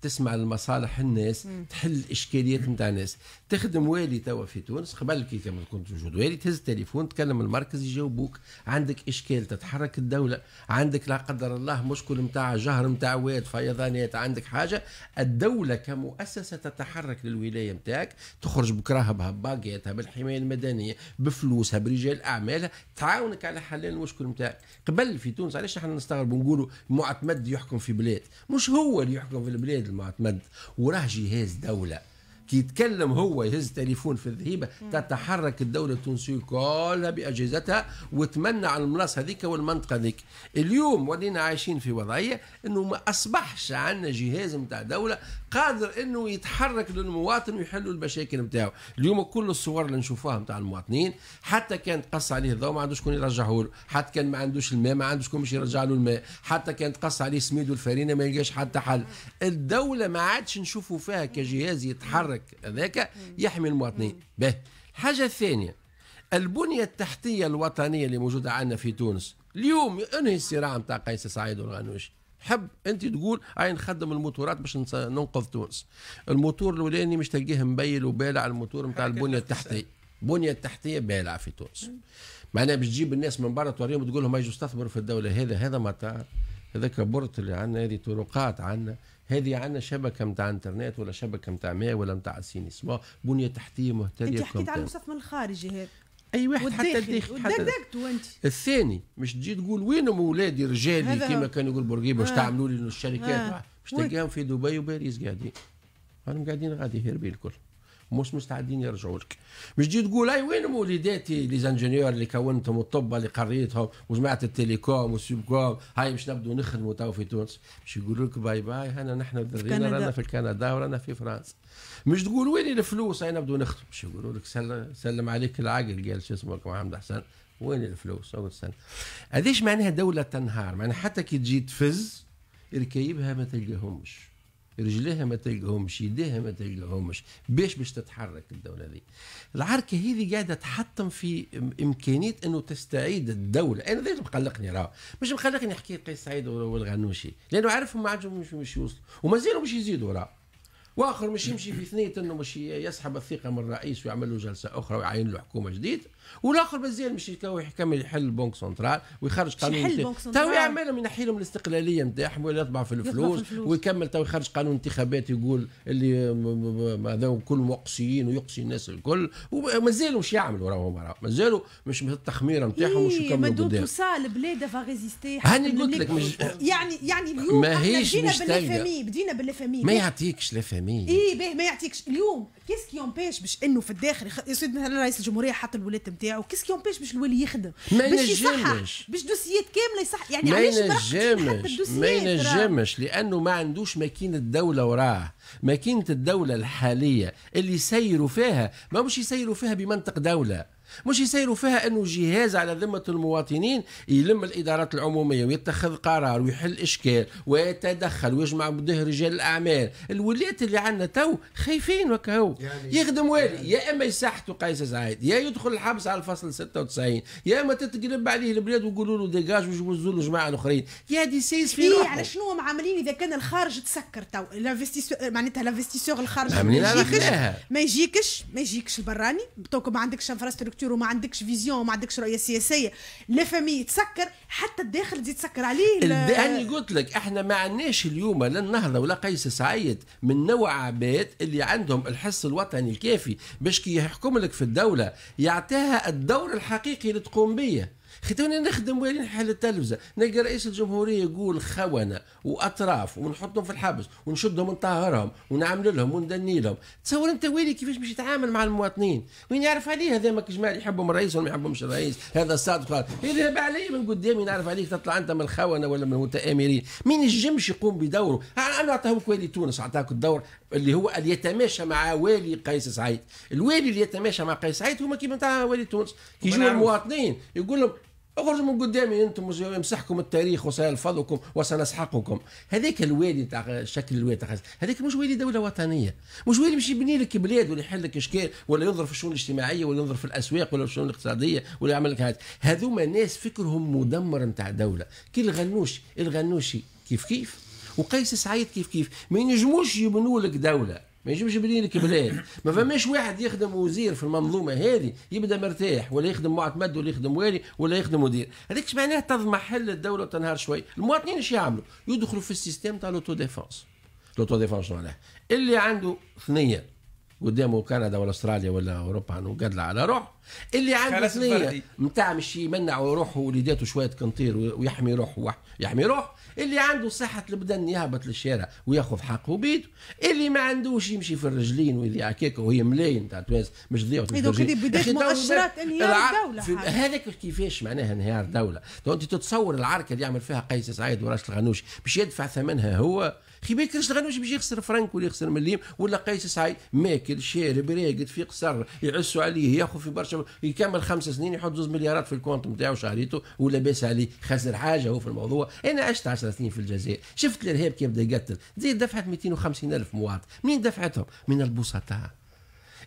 تسمع لمصالح الناس مم. تحل اشكاليات نتاع الناس تخدم والي توا في تونس قبل كي كنت موجود والي تهز التليفون تكلم المركز يجاوبوك عندك اشكال تتحرك الدوله عندك لا قدر الله مشكل نتاع جهر نتاع واد فيضانات عندك حاجه الدوله كمؤسسه تتحرك للولايه نتاعك تخرج بكراها بباقيتها بالحمايه المدنيه بفلوسها برجال اعمالها تعاونك على حل المشكل نتاعك قبل في تونس علاش احنا نستغرب ونقولوا معتمد يحكم في بلاد مش هو اللي يحكم في البلاد المعتمد وراه جهاز دوله كي يتكلم هو يهز تليفون في الذهيبة تتحرك الدولة التونسية كلها بأجهزتها وتمنع على هذيك والمنطقة هذيك اليوم ولينا عايشين في وضعية أنه ما أصبحش عندنا جهاز نتاع دولة قادر أنه يتحرك للمواطن ويحلوا المشاكل نتاعو اليوم كل الصور اللي نشوفوها نتاع المواطنين حتى كان تقص عليه الضوء ما عندوش شكون يرجعه له حتى كان ما عندوش الماء ما عندوش شكون باش يرجع له الماء حتى كان تقص عليه سميد والفرينة ما يلقاش حتى حل الدولة ما عادش نشوفوا فيها كجهاز يتحرك المشترك هذاك يحمي المواطنين به الحاجة الثانية البنية التحتية الوطنية اللي موجودة عندنا في تونس اليوم انهي الصراع نتاع قيس سعيد والغنوشي حب انت تقول اي نخدم الموتورات باش ننقذ تونس الموتور الاولاني مش تلقاه مبيل وبالع الموتور نتاع البنيه التحتيه البنيه التحتيه بالعه في تونس معناها باش تجيب الناس من برا توريهم تقول لهم يجوا استثمروا في الدوله هذا هذا مطار هذاك بورت اللي عندنا هذه طرقات عندنا هذه عندنا شبكه نتاع انترنت ولا شبكه نتاع ماء ولا نتاع اسينيسمون بنيه تحتيه مهتديه انت حكيت على المستثمر الخارجي هذا اي واحد حتى الداخل حتى الثاني مش تجي تقول وينهم اولادي رجالي كما كانوا يقول بورقيبه باش آه. تعملوا لي الشركات باش آه. تلقاهم في دبي وباريس قاعدين هم قاعدين غادي هربي الكل مش مستعدين يرجعوا لك مش تجي تقول اي وين مولداتي لي زانجينيور اللي كونتهم والطب اللي قريتهم وجماعه التليكوم كوم هاي مش نبدو نخدموا تو في تونس مش يقولوا لك باي باي هنا نحن درينا رانا في كندا ورانا في فرنسا مش تقول وين الفلوس هاي نبدو نخدم مش يقولوا لك سلم, سلم عليك العقل قال شو اسمك محمد حسن وين الفلوس اقعد سنة هذيش معناها دولة تنهار معناها حتى كي تجي تفز ركايبها ما تلقاهمش رجليها ما تلقاهمش يديها ما تلقاهمش باش باش تتحرك الدولة ذي العركة هذه قاعدة تحطم في إمكانية أنه تستعيد الدولة أنا ذلك مقلقني راه مش مقلقني حكاية قيس سعيد والغنوشي لأنه عارفهم ما عادهم مش, مش يوصلوا وما زالوا مش يزيدوا راه واخر مش يمشي في ثنية انه مش يسحب الثقه من الرئيس ويعمل له جلسه اخرى ويعين له حكومه جديده والاخر مازال مش يكمل يحل البنك سنترال ويخرج قانون تو يعملهم ينحي لهم الاستقلاليه نتاعهم ولا يطبع في الفلوس ويكمل تو يخرج قانون انتخابات يقول اللي هذا كل مقصيين ويقصي الناس الكل ومازالوا مش يعملوا راهو مازالوا مش التخميره نتاعهم مش إيه، يكملوا قدام تو البلاد فا ريزيستي هاني قلت لك مش يعني يعني اليوم ماهيش بدينا بالفامي بدينا بالفامي ما يعطيكش لافامي اي باهي ما يعطيكش اليوم كيس كي يومباش باش انه في الداخل يا سيدنا رئيس الجمهوريه حط الولاد نتاعو كيس كي يمبيش باش الولي يخدم باش يصحح باش دوسيات كامله يصح يعني ما ينجمش ما ينجمش لانه ما عندوش ماكينه الدوله وراه ماكينه الدوله الحاليه اللي يسيروا فيها ما مش يسيروا فيها بمنطق دوله مش يسيروا فيها انه جهاز على ذمه المواطنين يلم الادارات العموميه ويتخذ قرار ويحل اشكال ويتدخل ويجمع بده رجال الاعمال الولايات اللي عندنا تو خايفين وكهو يعني يخدم والي يعني يا اما يسحتوا قيس سعيد يا يدخل الحبس على الفصل 96 يا اما تتقلب عليه البلاد ويقولوا له ديجاج ويجوزوا له جماعه الاخرين يا دي سيس في إيه على شنو هم عاملين اذا كان الخارج تسكر تو معناتها لافستيسور الخارج ما يجيكش ما يجيكش البراني توك ما عندكش انفراستركتور فيتور وما عندكش فيزيون وما عندكش رؤيه سياسيه لا فامي تسكر حتى الداخل تزيد تسكر عليه انا قلت لك احنا ما عندناش اليوم لا النهضه ولا قيس سعيد من نوع عباد اللي عندهم الحس الوطني الكافي باش كي يحكم لك في الدوله يعطيها الدور الحقيقي اللي تقوم به ختوني نخدم وين حل التلفزه نلقى رئيس الجمهوريه يقول خونه واطراف ونحطهم في الحبس ونشدهم ونطهرهم ونعمل لهم وندني لهم تصور انت ويلي كيفاش باش يتعامل مع المواطنين وين يعرف عليه هذا ما جمال يحبهم الرئيس ولا ما يحبهمش الرئيس هذا صادق هذا علي من قدامي نعرف عليك تطلع انت من الخونه ولا من المتامرين مين ينجمش يقوم بدوره انا اعطاهوك ولي تونس اعطاك الدور اللي هو اللي يتماشى مع والي قيس سعيد الوالي اللي يتماشى مع قيس سعيد هما كيما نتاع والي تونس كيجيو المواطنين يقول لهم اخرجوا من قدامي انتم يمسحكم التاريخ وسيلفظكم وسنسحقكم هذاك الوادي تاع شكل الوادي تاع هذاك مش وادي دوله وطنيه مش وادي باش يبني لك بلاد ولا يحل لك اشكال ولا ينظر في الشؤون الاجتماعيه ولا ينظر في الاسواق ولا في الشؤون الاقتصاديه ولا يعمل لك هذا هذوما ناس فكرهم مدمر نتاع دوله كي الغنوشي الغنوشي كيف كيف وقيس سعيد كيف كيف ما ينجموش يبنوا لك دوله ما يجيبش بنينك بلاد ما فماش واحد يخدم وزير في المنظومه هذه يبدا مرتاح ولا يخدم معتمد ولا يخدم والي ولا يخدم مدير هذاك معناه تضمحل الدوله وتنهار شوي المواطنين ايش يعملوا يدخلوا في السيستم تاع لوتو ديفونس لوتو ديفونس معناها اللي عنده ثنيه قدامه كندا ولا استراليا ولا اوروبا عنده قادلة على روحه اللي عنده ثنيه نتاع مش يمنع روحه وليداته شويه كنطير ويحمي روحه يحمي روحه اللي عنده صحة البدن يهبط للشارع وياخذ حقه بيده اللي ما عندوش يمشي في الرجلين ويضيع هكاك وهي ملايين تاع تونس مش ضيعوا في الرجلين بداية مؤشرات انهيار الدولة هذاك كيفاش معناها انهيار دولة تو انت تتصور العركة اللي يعمل فيها قيس سعيد وراشد الغنوش باش يدفع ثمنها هو خي بالك راشد الغنوش باش يخسر فرنك ولا يخسر مليم ولا قيس سعيد ماكل شارب راقد في قصر يعسوا عليه ياخذ في برشا يكمل خمس سنين يحط زوز مليارات في الكونت نتاعو شهريته ولا باس عليه خسر حاجه هو في الموضوع انا عشت سنين في الجزائر شفت الارهاب كيف بدا يقتل زيد دفعت 250 الف مواطن منين دفعتهم من البسطاء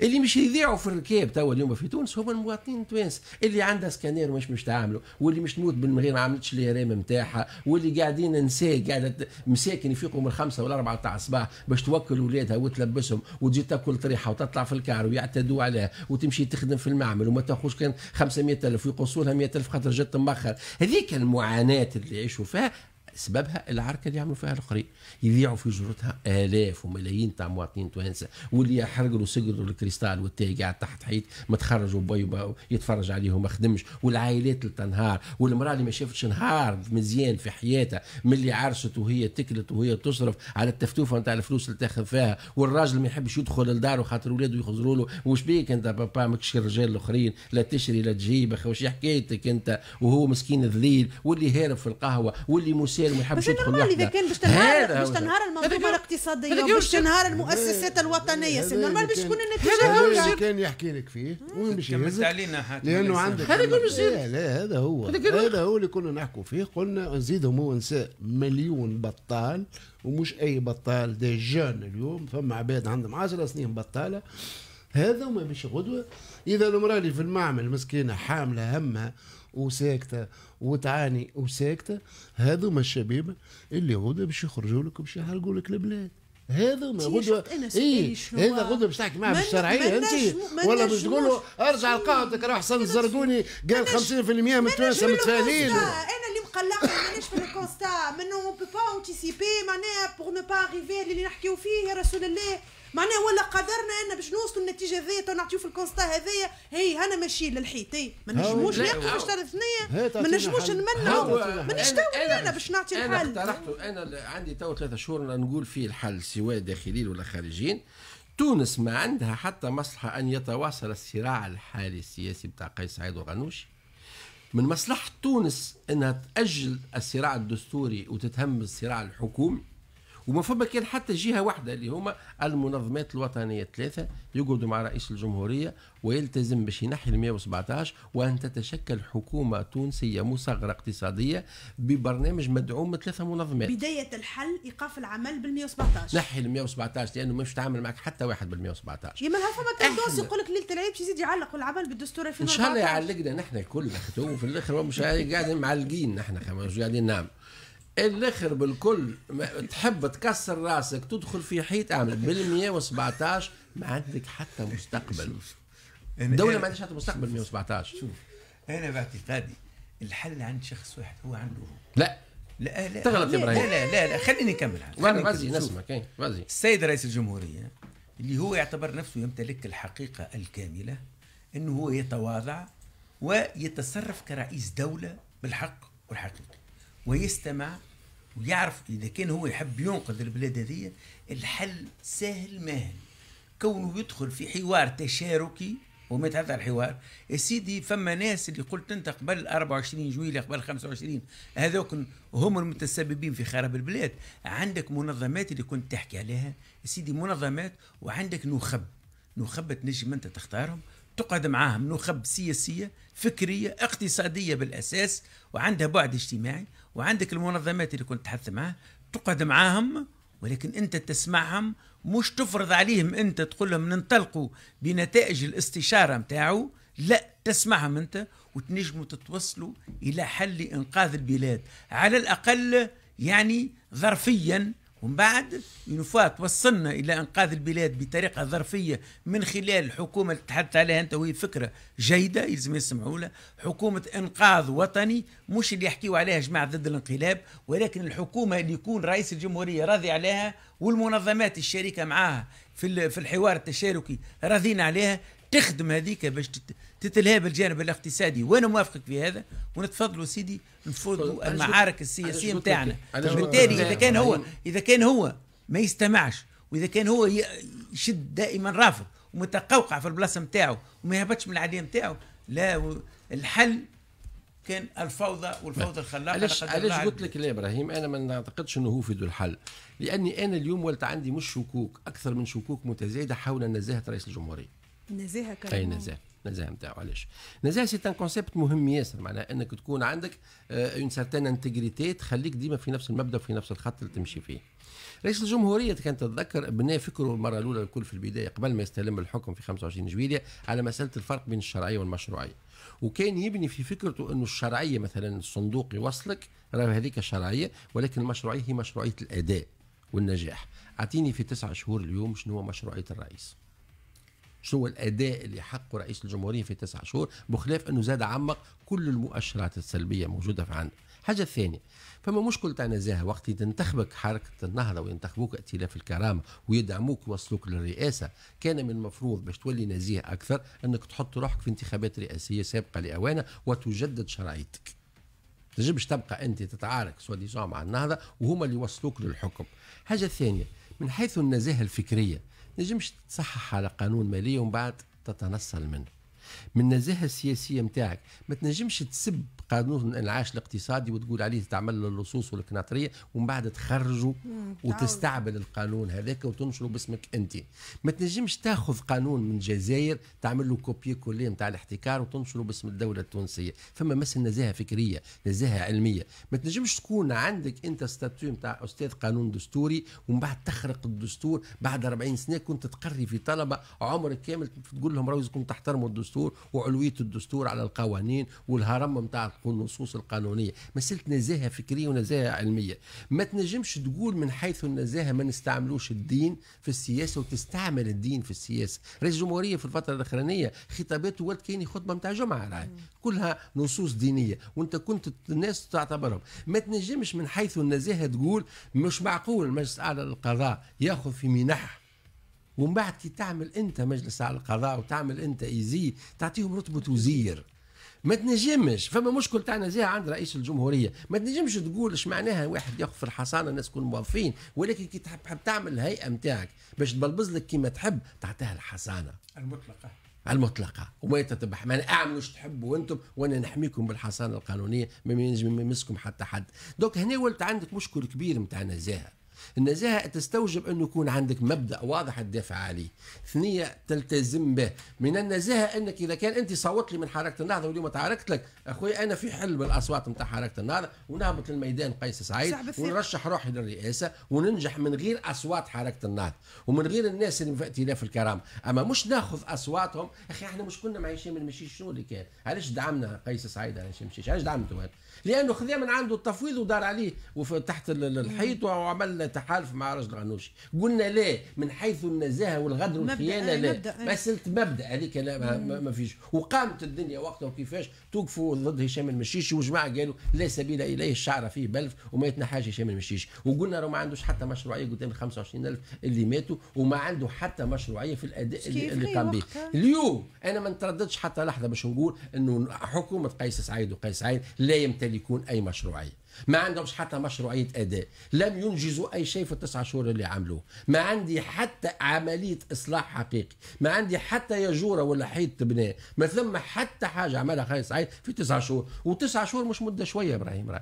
اللي مش يذيعوا في الركاب توا اليوم في تونس هما المواطنين التوانس اللي عندها سكانير ومش مش تعاملوا واللي مش تموت من غير ما عملتش الهرام نتاعها واللي قاعدين نساء قاعده مساكن يفيقوا من الخمسة ولا اربعه تاع الصباح باش توكل ولادها وتلبسهم وتجي تاكل طريحه وتطلع في الكار ويعتدوا عليها وتمشي تخدم في المعمل وما تاخذش كان 500 الف ويقصوا لها 100 الف خاطر جات مبخر هذيك المعاناه اللي يعيشوا فيها اسبابها العركه اللي يعملوا فيها الاخرين يضيعوا في جرتها الاف وملايين تاع مواطنين توانسه واللي يحرقوا سجلوا الكريستال والتاي قاعد تحت حيط متخرج وبيبا يتفرج عليه وما خدمش والعائلات اللي تنهار والمراه اللي ما شافتش نهار مزيان في حياتها من اللي عرست وهي تكلت وهي تصرف على التفتوفه نتاع الفلوس اللي تاخذ فيها والراجل ما يحبش يدخل لداره خاطر ولاده يخزروا له وش بيك انت بابا ماكش الرجال الاخرين لا تشري لا تجيب وش حكايتك انت وهو مسكين ذليل واللي هارب في القهوه واللي السوسيال وما يحبش يدخل نورمال اذا كان باش تنهار باش تنهار المنظومه الاقتصاديه باش تنهار المؤسسات الوطنيه سي نورمال باش تكون النتيجه هذا اللي كان يحكي لك فيه وين باش يهزك علينا لانه عندك هذا كل لا لا هذا هو هذا هو اللي كنا نحكوا فيه قلنا نزيدهم هو نساء مليون بطال ومش اي بطال دي جان اليوم فما عباد عندهم 10 سنين بطاله هذا وما مش غدوة إذا المرأة اللي في المعمل مسكينة حاملة همها وساكتة وتعاني وساكتة هذوما الشبيبة اللي غدوة باش يخرجوا لك وباش يحرقوا لك البلاد هذا ما غدوة إيه هذا غدوة باش تحكي معاه بالشرعية انت ولا باش تقول له ارجع لقاعدتك راه حسن الزرقوني قال 50% من التوانسة متفاهمين انا اللي مقلقني ماناش في الكونستا منو بو با انتيسيبي معناها بور نو با اريفي اللي نحكيو فيه يا رسول الله معناها ولا قدرنا ان باش نوصلوا النتيجه هذيا تو نعطيو في الكونستا هذيا هي انا ماشي للحيط ما نجموش ناخذوا باش تعرف ما نجموش نمنعوا ما تو انا باش نعطي الحل انا انا عندي تو ثلاثة شهور نقول فيه الحل سواء داخلين ولا خارجين تونس ما عندها حتى مصلحة أن يتواصل الصراع الحالي السياسي بتاع قيس سعيد وغنوش من مصلحة تونس أنها تأجل الصراع الدستوري وتتهم الصراع الحكومي وما فما كان حتى جهه واحده اللي هما المنظمات الوطنيه الثلاثه يقعدوا مع رئيس الجمهوريه ويلتزم باش ينحي ال 117 وان تتشكل حكومه تونسيه مصغره اقتصاديه ببرنامج مدعوم من ثلاثه منظمات. بدايه الحل ايقاف العمل بال 117. نحي ال 117 لانه مش تعامل معك حتى واحد بال 117. يا مالها فما دوس يقول لك ليله العيد باش يزيد يعلق العمل بالدستور 2014. ان شاء الله يعلقنا نحن الكل في الاخر مش قاعدين معلقين نحن قاعدين نعم. الاخر بالكل تحب تكسر راسك تدخل في حيط اعمل بال 117 ما عندك حتى مستقبل الدولة ما عندهاش حتى مستقبل 117 شوف انا باعتقادي الحل عند شخص واحد هو عنده لا لا لا تغلط يا ابراهيم لا لا لا خليني اكمل وزي نسمعك السيد رئيس الجمهورية اللي هو يعتبر نفسه يمتلك الحقيقة الكاملة انه هو يتواضع ويتصرف كرئيس دولة بالحق والحقيقي ويستمع ويعرف اذا كان هو يحب ينقذ البلاد هذه الحل سهل ماهل كونه يدخل في حوار تشاركي وما هذا الحوار يا سيدي فما ناس اللي قلت انت قبل 24 جويلية قبل 25 هذوك هم المتسببين في خراب البلاد عندك منظمات اللي كنت تحكي عليها يا سيدي منظمات وعندك نخب نخب تنجم انت تختارهم تقعد معاهم نخب سياسيه فكريه اقتصاديه بالاساس وعندها بعد اجتماعي وعندك المنظمات اللي كنت تحث معاه تقعد معاهم ولكن انت تسمعهم مش تفرض عليهم انت تقول لهم ننطلقوا بنتائج الاستشاره نتاعو لا تسمعهم انت وتنجموا تتوصلوا الى حل لانقاذ البلاد على الاقل يعني ظرفيا ومن بعد فوا توصلنا الى انقاذ البلاد بطريقه ظرفيه من خلال الحكومه اللي تحدثت عليها انت وهي فكره جيده يلزم يسمعوا لها حكومه انقاذ وطني مش اللي يحكيوا عليها جماعه ضد الانقلاب ولكن الحكومه اللي يكون رئيس الجمهوريه راضي عليها والمنظمات الشريكه معاها في في الحوار التشاركي راضين عليها تخدم هذيك باش تتلهى بالجانب الاقتصادي وانا موافقك في هذا ونتفضلوا سيدي نفوضوا المعارك السياسيه نتاعنا بالتالي اذا كان هو اذا كان هو ما يستمعش واذا كان هو يشد دائما رافض ومتقوقع في البلاصه نتاعو وما يهبطش من العاديه نتاعو لا الحل كان الفوضى والفوضى الخلاقه علاش علاش قلت لك لا ابراهيم انا ما نعتقدش انه هو في الحل لاني انا اليوم ولت عندي مش شكوك اكثر من شكوك متزايده حول نزاهه رئيس الجمهوريه نزاهه كلام اي نزاهه النزاهه نتاعو علاش النزاهه سي ان كونسيبت مهم ياسر معناها انك تكون عندك اون سارتان انتجريتي تخليك ديما في نفس المبدا وفي نفس الخط اللي تمشي فيه رئيس الجمهوريه كان تتذكر بنى فكره المره الاولى الكل في البدايه قبل ما يستلم الحكم في 25 جويليه على مساله الفرق بين الشرعيه والمشروعيه وكان يبني في فكرته انه الشرعيه مثلا الصندوق يوصلك راه هذيك الشرعيه ولكن المشروعيه هي مشروعيه الاداء والنجاح اعطيني في تسعة شهور اليوم شنو هو مشروعيه الرئيس شنو الاداء اللي حقه رئيس الجمهوريه في تسع شهور بخلاف انه زاد عمق كل المؤشرات السلبيه موجوده في عنده حاجه ثانيه فما مشكل تاع نزاهه وقت تنتخبك حركه النهضه وينتخبوك ائتلاف الكرامه ويدعموك ويوصلوك للرئاسه كان من المفروض باش تولي نزيه اكثر انك تحط روحك في انتخابات رئاسيه سابقه لاوانه وتجدد شرايطك تجبش تبقى انت تتعارك سوى مع النهضه وهما اللي يوصلوك للحكم حاجه ثانيه من حيث النزاهه الفكريه نجمش تصحح على قانون مالي ومن بعد تتنصل منه من النزاهه السياسيه نتاعك ما تنجمش تسب قانون الانعاش الاقتصادي وتقول عليه تعمل له اللصوص والقناطريه ومن بعد تخرجه وتستعبد القانون هذاك وتنشره باسمك انت ما تنجمش تاخذ قانون من الجزائر تعمل له كوبي كولي نتاع الاحتكار وتنشره باسم الدوله التونسيه فما مثل نزاهه فكريه نزاهه علميه ما تنجمش تكون عندك انت ستاتيو نتاع استاذ قانون دستوري ومن بعد تخرق الدستور بعد 40 سنه كنت تقري في طلبه عمرك كامل تقول لهم راهو تحترموا الدستور الدستور وعلويه الدستور على القوانين والهرم نتاع النصوص القانونيه مساله نزاهه فكريه ونزاهه علميه ما تنجمش تقول من حيث النزاهه ما نستعملوش الدين في السياسه وتستعمل الدين في السياسه رئيس الجمهوريه في الفتره الاخرانيه خطاباته ولد كاين خطبه نتاع جمعه رأي. كلها نصوص دينيه وانت كنت الناس تعتبرهم ما تنجمش من حيث النزاهه تقول مش معقول المجلس الاعلى للقضاء ياخذ في منح ومن بعد كي تعمل انت مجلس على القضاء وتعمل انت ايزي تعطيهم رتبه وزير ما تنجمش فما مشكل تاع نزاهه عند رئيس الجمهوريه ما تنجمش تقول اش معناها واحد ياخذ في الحصانه الناس تكون موظفين ولكن كي تحب تحب تعمل الهيئه نتاعك باش تبلبز لك كيما تحب تعطيها الحصانه المطلقه المطلقه وما تتبح ما اعملوا واش تحبوا انتم وانا نحميكم بالحصانه القانونيه ما ينجم يمسكم حتى حد دوك هنا ولت عندك مشكل كبير نتاع نزاهه النزاهه تستوجب انه يكون عندك مبدا واضح تدافع عليه ثنيه تلتزم به من النزاهه انك اذا كان انت صوت لي من حركه النهضه واليوم تعاركت لك اخوي انا في حل بالاصوات نتاع حركه النهضه ونهبط للميدان قيس سعيد ونرشح روحي للرئاسه وننجح من غير اصوات حركه النهضه ومن غير الناس اللي في ائتلاف الكرامه اما مش ناخذ اصواتهم اخي احنا مش كنا معيشين من المشيش شنو اللي كان علاش دعمنا قيس سعيد على هشام علاش دعمته لانه خذا من عنده التفويض ودار عليه وتحت الحيط وعمل التحالف مع رجل غنوشي قلنا لا من حيث النزاهه والغدر والخيانه لا مساله مبدا هذيك لا ما فيش وقامت الدنيا وقتها وكيفاش توقفوا ضد هشام المشيشي وجماعه قالوا لا سبيل اليه الشعر فيه بلف وما يتنحاش هشام المشيشي وقلنا راه ما عندوش حتى مشروعيه قدام 25000 اللي ماتوا وما عنده حتى مشروعيه في الاداء اللي, اللي قام به اليوم انا ما نترددش حتى لحظه باش نقول انه حكومه قيس سعيد وقيس سعيد لا يمتلكون اي مشروعيه ما عندهمش حتى مشروعية أداء لم ينجزوا أي شيء في التسعة شهور اللي عملوه ما عندي حتى عملية إصلاح حقيقي ما عندي حتى يجورة ولا حيط تبناء ما ثم حتى حاجة عملها خالد سعيد في تسعة شهور وتسعة شهور مش مدة شوية إبراهيم رأي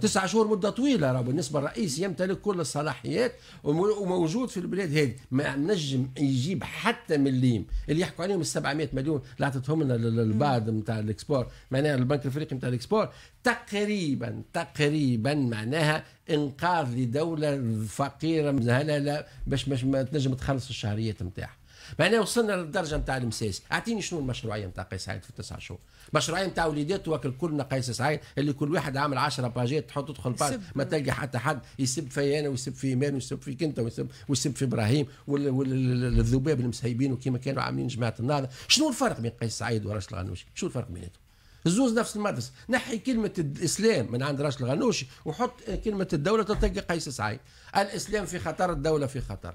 تسعة شهور مدة طويلة راه بالنسبة للرئيس يمتلك كل الصلاحيات وموجود في البلاد هذه ما نجم يجيب حتى مليم اللي يحكوا عليهم ال 700 مليون اللي عطتهم لنا البعض نتاع الاكسبور معناها البنك الافريقي نتاع الاكسبور تقريبا تقريبا معناها انقاذ لدولة فقيرة مزهلة باش باش ما تنجم تخلص الشهريات نتاعها معناها وصلنا للدرجه نتاع المساس اعطيني شنو المشروعيه نتاع قيس سعيد في التسع شهور المشروعيه نتاع وليدات توكل كلنا قيس سعيد اللي كل واحد عامل 10 باجات تحط تدخل باج ما تلقى حتى حد يسب في انا ويسب في ايمان ويسب في كنت ويسب ويسب في ابراهيم والذباب المسيبين وكما كانوا عاملين جماعه النهضه شنو الفرق بين قيس سعيد وراشد الغنوشي شنو الفرق بيناتهم الزوز نفس المدرسة نحي كلمة الإسلام من عند راشد الغنوشي وحط كلمة الدولة تلقى قيس سعيد الإسلام في خطر الدولة في خطر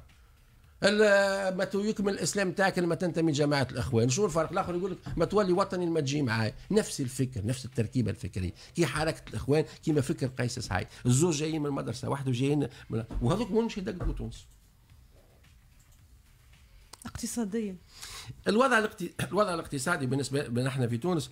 ما يكمل الاسلام تاعك لما تنتمي جماعه الاخوان شو الفرق الاخر يقول لك ما تولي وطني ما تجي معايا نفس الفكر نفس التركيبه الفكريه كي حركه الاخوان كيما فكر قيس سعيد الزوج جايين من مدرسه واحده جايين من... وهذوك مش هداك تونس اقتصاديا الوضع الاقتصادي الوضع الاقتصادي بالنسبه لنا احنا في تونس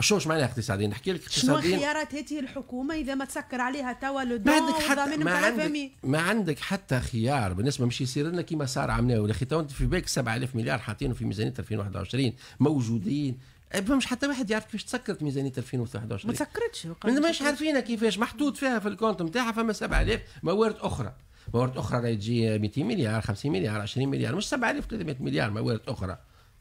شو مش معناها اقتصاديا نحكي لك اقتصاديا شنو خيارات هذه الحكومه اذا ما تسكر عليها توا لو ما عندك حتى ما عندك, ما عندك حتى خيار بالنسبه مش يصير لنا كيما صار عملناه ولا تو في بالك 7000 مليار حاطينه في ميزانيه 2021 موجودين إيه، مش حتى واحد يعرف كيفاش تسكرت ميزانيه 2021 ما تسكرتش مش عارفينها كيفاش محطوط فيها في الكونت نتاعها فما 7000 موارد اخرى موارد اخرى راهي تجي 200 مليار 50 مليار 20 مليار مش 7300 مليار موارد اخرى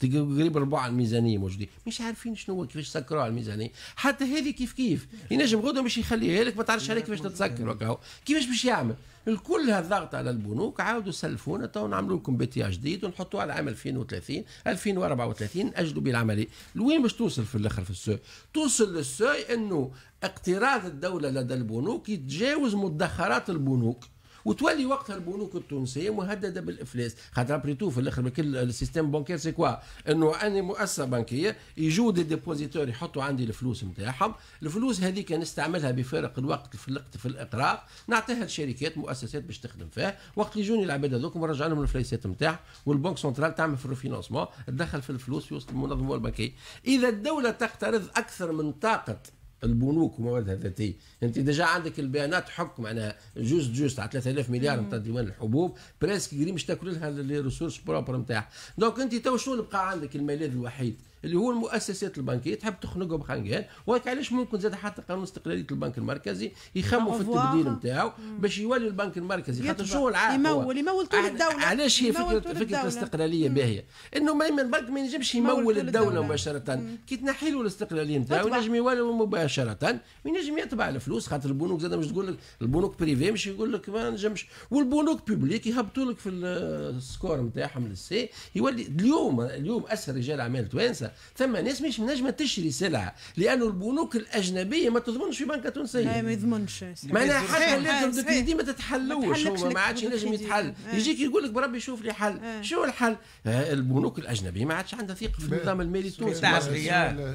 قريب ربع الميزانيه موجودين مش عارفين شنو هو كيفاش سكروا على الميزانيه حتى هذه كيف كيف ينجم غدا باش يخليها لك ما تعرفش عليك كيفاش تتسكر كيفاش باش يعمل الكل هالضغط على البنوك عاودوا سلفونا تو نعملوا لكم بي تي جديد ونحطوه على عام 2030 2034 ناجلوا به العمليه لوين باش توصل في الاخر في السوي توصل للسوي انه اقتراض الدوله لدى البنوك يتجاوز مدخرات البنوك وتولي وقتها البنوك التونسيه مهدده بالافلاس خاطر بريتو في الاخر كل السيستم بانكير سي كوا انه انا مؤسسه بنكيه يجوا دي ديبوزيتور يحطوا عندي الفلوس نتاعهم الفلوس هذيك نستعملها بفارق الوقت في الوقت في الاقراض نعطيها لشركات مؤسسات باش تخدم فيها وقت يجوني العباد هذوك نرجع لهم الفليسات نتاعهم والبنك سنترال تعمل في الريفينونسمون تدخل في الفلوس في وسط المنظمه البنكيه اذا الدوله تقترض اكثر من طاقه البنوك ومواد الذاتيه انت ديجا عندك البيانات حك معناها جوز جوز على 3000 مليار نتاع ديوان الحبوب بريسك غير مش تاكل لها ريسورس بروبر نتاعها دونك انت تو شنو بقى عندك الملاذ الوحيد اللي هو المؤسسات البنكيه تحب تخنقهم بخنقان وهيك علاش ممكن زاد حتى قانون استقلاليه البنك المركزي يخموا في التبديل نتاعو باش يولي البنك المركزي خاطر شو العائق يمول يمول طول الدوله علاش هي فكره فكره الاستقلاليه باهيه انه ما البنك ما ينجمش يمول الدوله مباشره كي تنحي له الاستقلاليه نتاعو ينجم يولي مباشره وينجم يتبع الفلوس خاطر البنوك زاد مش تقول لك البنوك بريفي مش يقول لك ما نجمش والبنوك بيبليك يهبطوا لك في السكور نتاعهم للسي يولي اليوم اليوم اسهل رجال اعمال توانسه ثم ناس مش نجمة تشري سلعة لأنه البنوك الأجنبية ما تضمنش في بنكة تونسية ما يضمنش معناها حتى لازم دي ما تتحلوش هو ما عادش نجم يتحل آه. يجيك يقول لك بربي شوف لي حل آه. شو الحل آه، البنوك الأجنبية ما عادش عندها ثقة في النظام المالي التونسي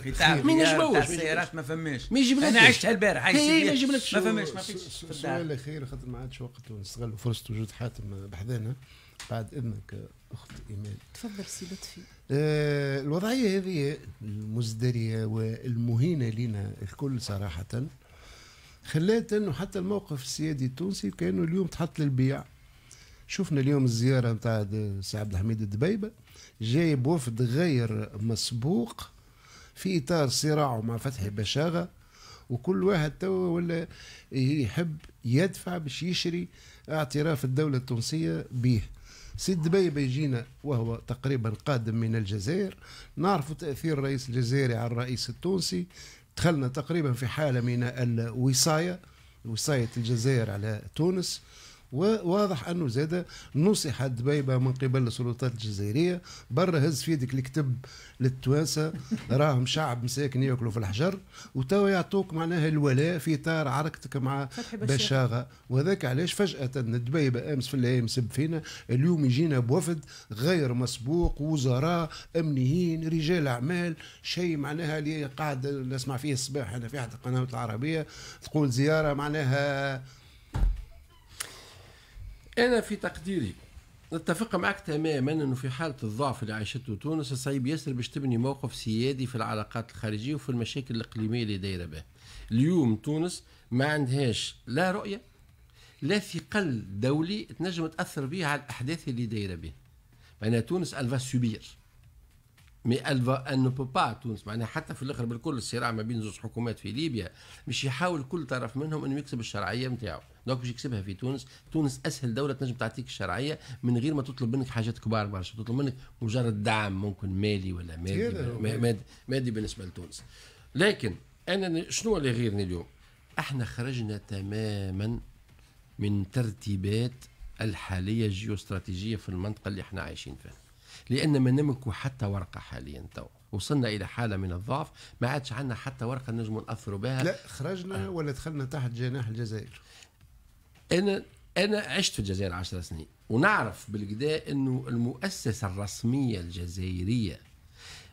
في تعب ما ينجموش السيارات ما فماش ما يجيبلكش أنا عشتها البارح ما ما فماش ما فيش السؤال الأخير خاطر ما عادش وقت ونستغل فرصة وجود حاتم بحذانا بعد اذنك اخت ايمان تفضل سي لطفي آه الوضعيه هذه المزدريه والمهينه لنا الكل صراحه خلات انه حتى الموقف السيادي التونسي كانه اليوم تحط للبيع شفنا اليوم الزياره نتاع سي عبد الحميد الدبيبه جايب وفد غير مسبوق في اطار صراعه مع فتحي بشاغه وكل واحد توا ولا يحب يدفع باش يشري اعتراف الدوله التونسيه به سيد دبيبه يجينا وهو تقريبا قادم من الجزائر نعرف تاثير الرئيس الجزائري على الرئيس التونسي دخلنا تقريبا في حاله من الوصايه وصايه الجزائر على تونس وواضح انه زاد نصح دبيبه من قبل السلطات الجزائريه برا هز في يدك الكتب للتوانسه راهم شعب مساكن ياكلوا في الحجر وتوا يعطوك معناها الولاء في اطار عركتك مع بشاغه وذاك علاش فجاه دبيبه امس في الليل مسب فينا اليوم يجينا بوفد غير مسبوق وزراء امنيين رجال اعمال شيء معناها اللي قاعد نسمع فيه الصباح انا في احد القنوات العربيه تقول زياره معناها أنا في تقديري نتفق معك تماما انه في حاله الضعف اللي عاشته تونس صعيب ياسر باش تبني موقف سيادي في العلاقات الخارجيه وفي المشاكل الاقليميه اللي دايره بها. اليوم تونس ما عندهاش لا رؤيه لا ثقل دولي تنجم تاثر به على الاحداث اللي دايره بها. معناها تونس الفا سوبير مي الفا ان بو با تونس معناها حتى في الاخر بالكل الصراع ما بين زوج حكومات في ليبيا مش يحاول كل طرف منهم انه يكسب الشرعيه نتاعو. دونك باش يكسبها في تونس تونس اسهل دوله تنجم تعطيك الشرعيه من غير ما تطلب منك حاجات كبار برشا تطلب منك مجرد دعم ممكن مالي ولا مادي مادي, مادي بالنسبه لتونس لكن انا شنو اللي غيرني اليوم احنا خرجنا تماما من ترتيبات الحاليه الجيوستراتيجيه في المنطقه اللي احنا عايشين فيها لان ما نملكوا حتى ورقه حاليا تو وصلنا الى حاله من الضعف ما عادش عندنا حتى ورقه نجم ناثروا بها لا خرجنا آه. ولا دخلنا تحت جناح الجزائر انا انا عشت في الجزائر 10 سنين ونعرف بالكدا انه المؤسسه الرسميه الجزائريه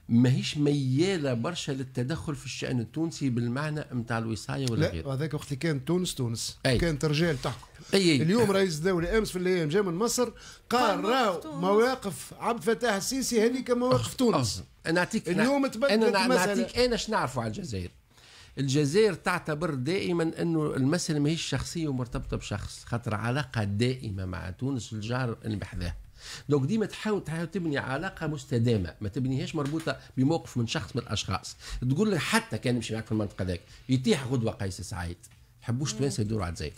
ماهيش مياله برشا للتدخل في الشان التونسي بالمعنى نتاع الوصايه ولا غيره. هذاك وقت اللي كان تونس تونس أي. كانت رجال تحكم. أي. اليوم رئيس الدوله امس في الايام جا من مصر قال راهو مواقف عبد الفتاح السيسي هذيك مواقف أه. تونس. أه. نعطيك اليوم تبدلت انا نعطيك انا شنو نعرفوا على الجزائر. الجزائر تعتبر دائما انه المسألة ماهيش شخصية ومرتبطة بشخص خاطر علاقة دائمة مع تونس الجار اللي بحذاه دونك ديما تحاول تحاول تبني علاقه مستدامه ما تبنيهاش مربوطه بموقف من شخص من الاشخاص تقول له حتى كان يمشي معك في المنطقه ذاك يتيح غدوه قيس سعيد حبوش تونس يدوروا على الجزائر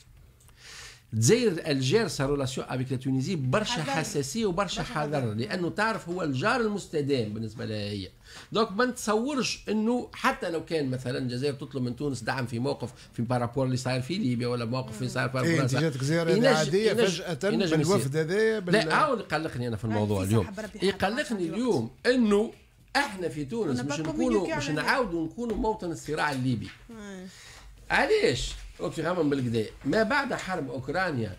تزاير الجير رولاسيون افيك لا تونيزي برشا حساسيه وبرشا حذر لانه تعرف هو الجار المستدام بالنسبه لها هي دونك ما نتصورش انه حتى لو كان مثلا الجزائر تطلب من تونس دعم في موقف في بارابور اللي صاير في ليبيا ولا موقف في صاير في إيه، فرنسا جاتك زياره عاديه فجاه بالوفد هذايا لا هاو يقلقني انا في الموضوع اليوم يقلقني اليوم انه احنا في تونس مش نكونوا مش نعاودوا نكونوا موطن الصراع الليبي نعم. علاش واتهامهم بالكذا ما بعد حرب اوكرانيا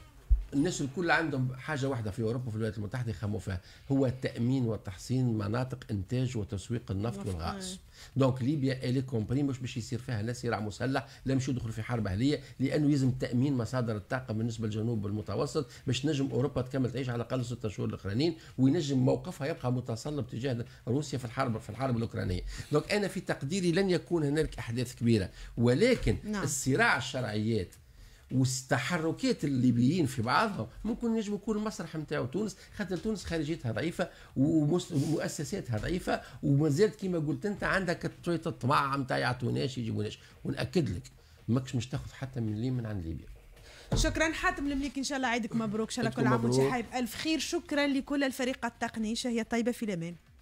الناس الكل عندهم حاجه واحده في اوروبا وفي الولايات المتحده يخموا فيها هو التامين وتحصين مناطق انتاج وتسويق النفط والغاز دونك ليبيا الي كومبري مش باش يصير فيها لا صراع مسلح لا مش يدخل في حرب اهليه لانه يلزم تامين مصادر الطاقه بالنسبه للجنوب المتوسط باش تنجم اوروبا تكمل تعيش على الاقل ستة شهور الاخرانيين وينجم موقفها يبقى متصلب تجاه روسيا في الحرب في الحرب الاوكرانيه دونك انا في تقديري لن يكون هنالك احداث كبيره ولكن نعم. الصراع الشرعيات واستحركات الليبيين في بعضهم ممكن نجم يكون المسرح نتاعو تونس خاطر تونس خارجيتها ضعيفه ومؤسساتها ضعيفه ومازالت كما قلت انت عندك شويه الطباع نتاع يعطوناش يجيبوناش وناكد لك ماكش مش تاخذ حتى من من عند ليبيا شكرا حاتم المليكي ان شاء الله عيدك مبروك ان شاء الله كل عام وانت حي الف خير شكرا لكل الفريق التقني شهيه طيبه في الامان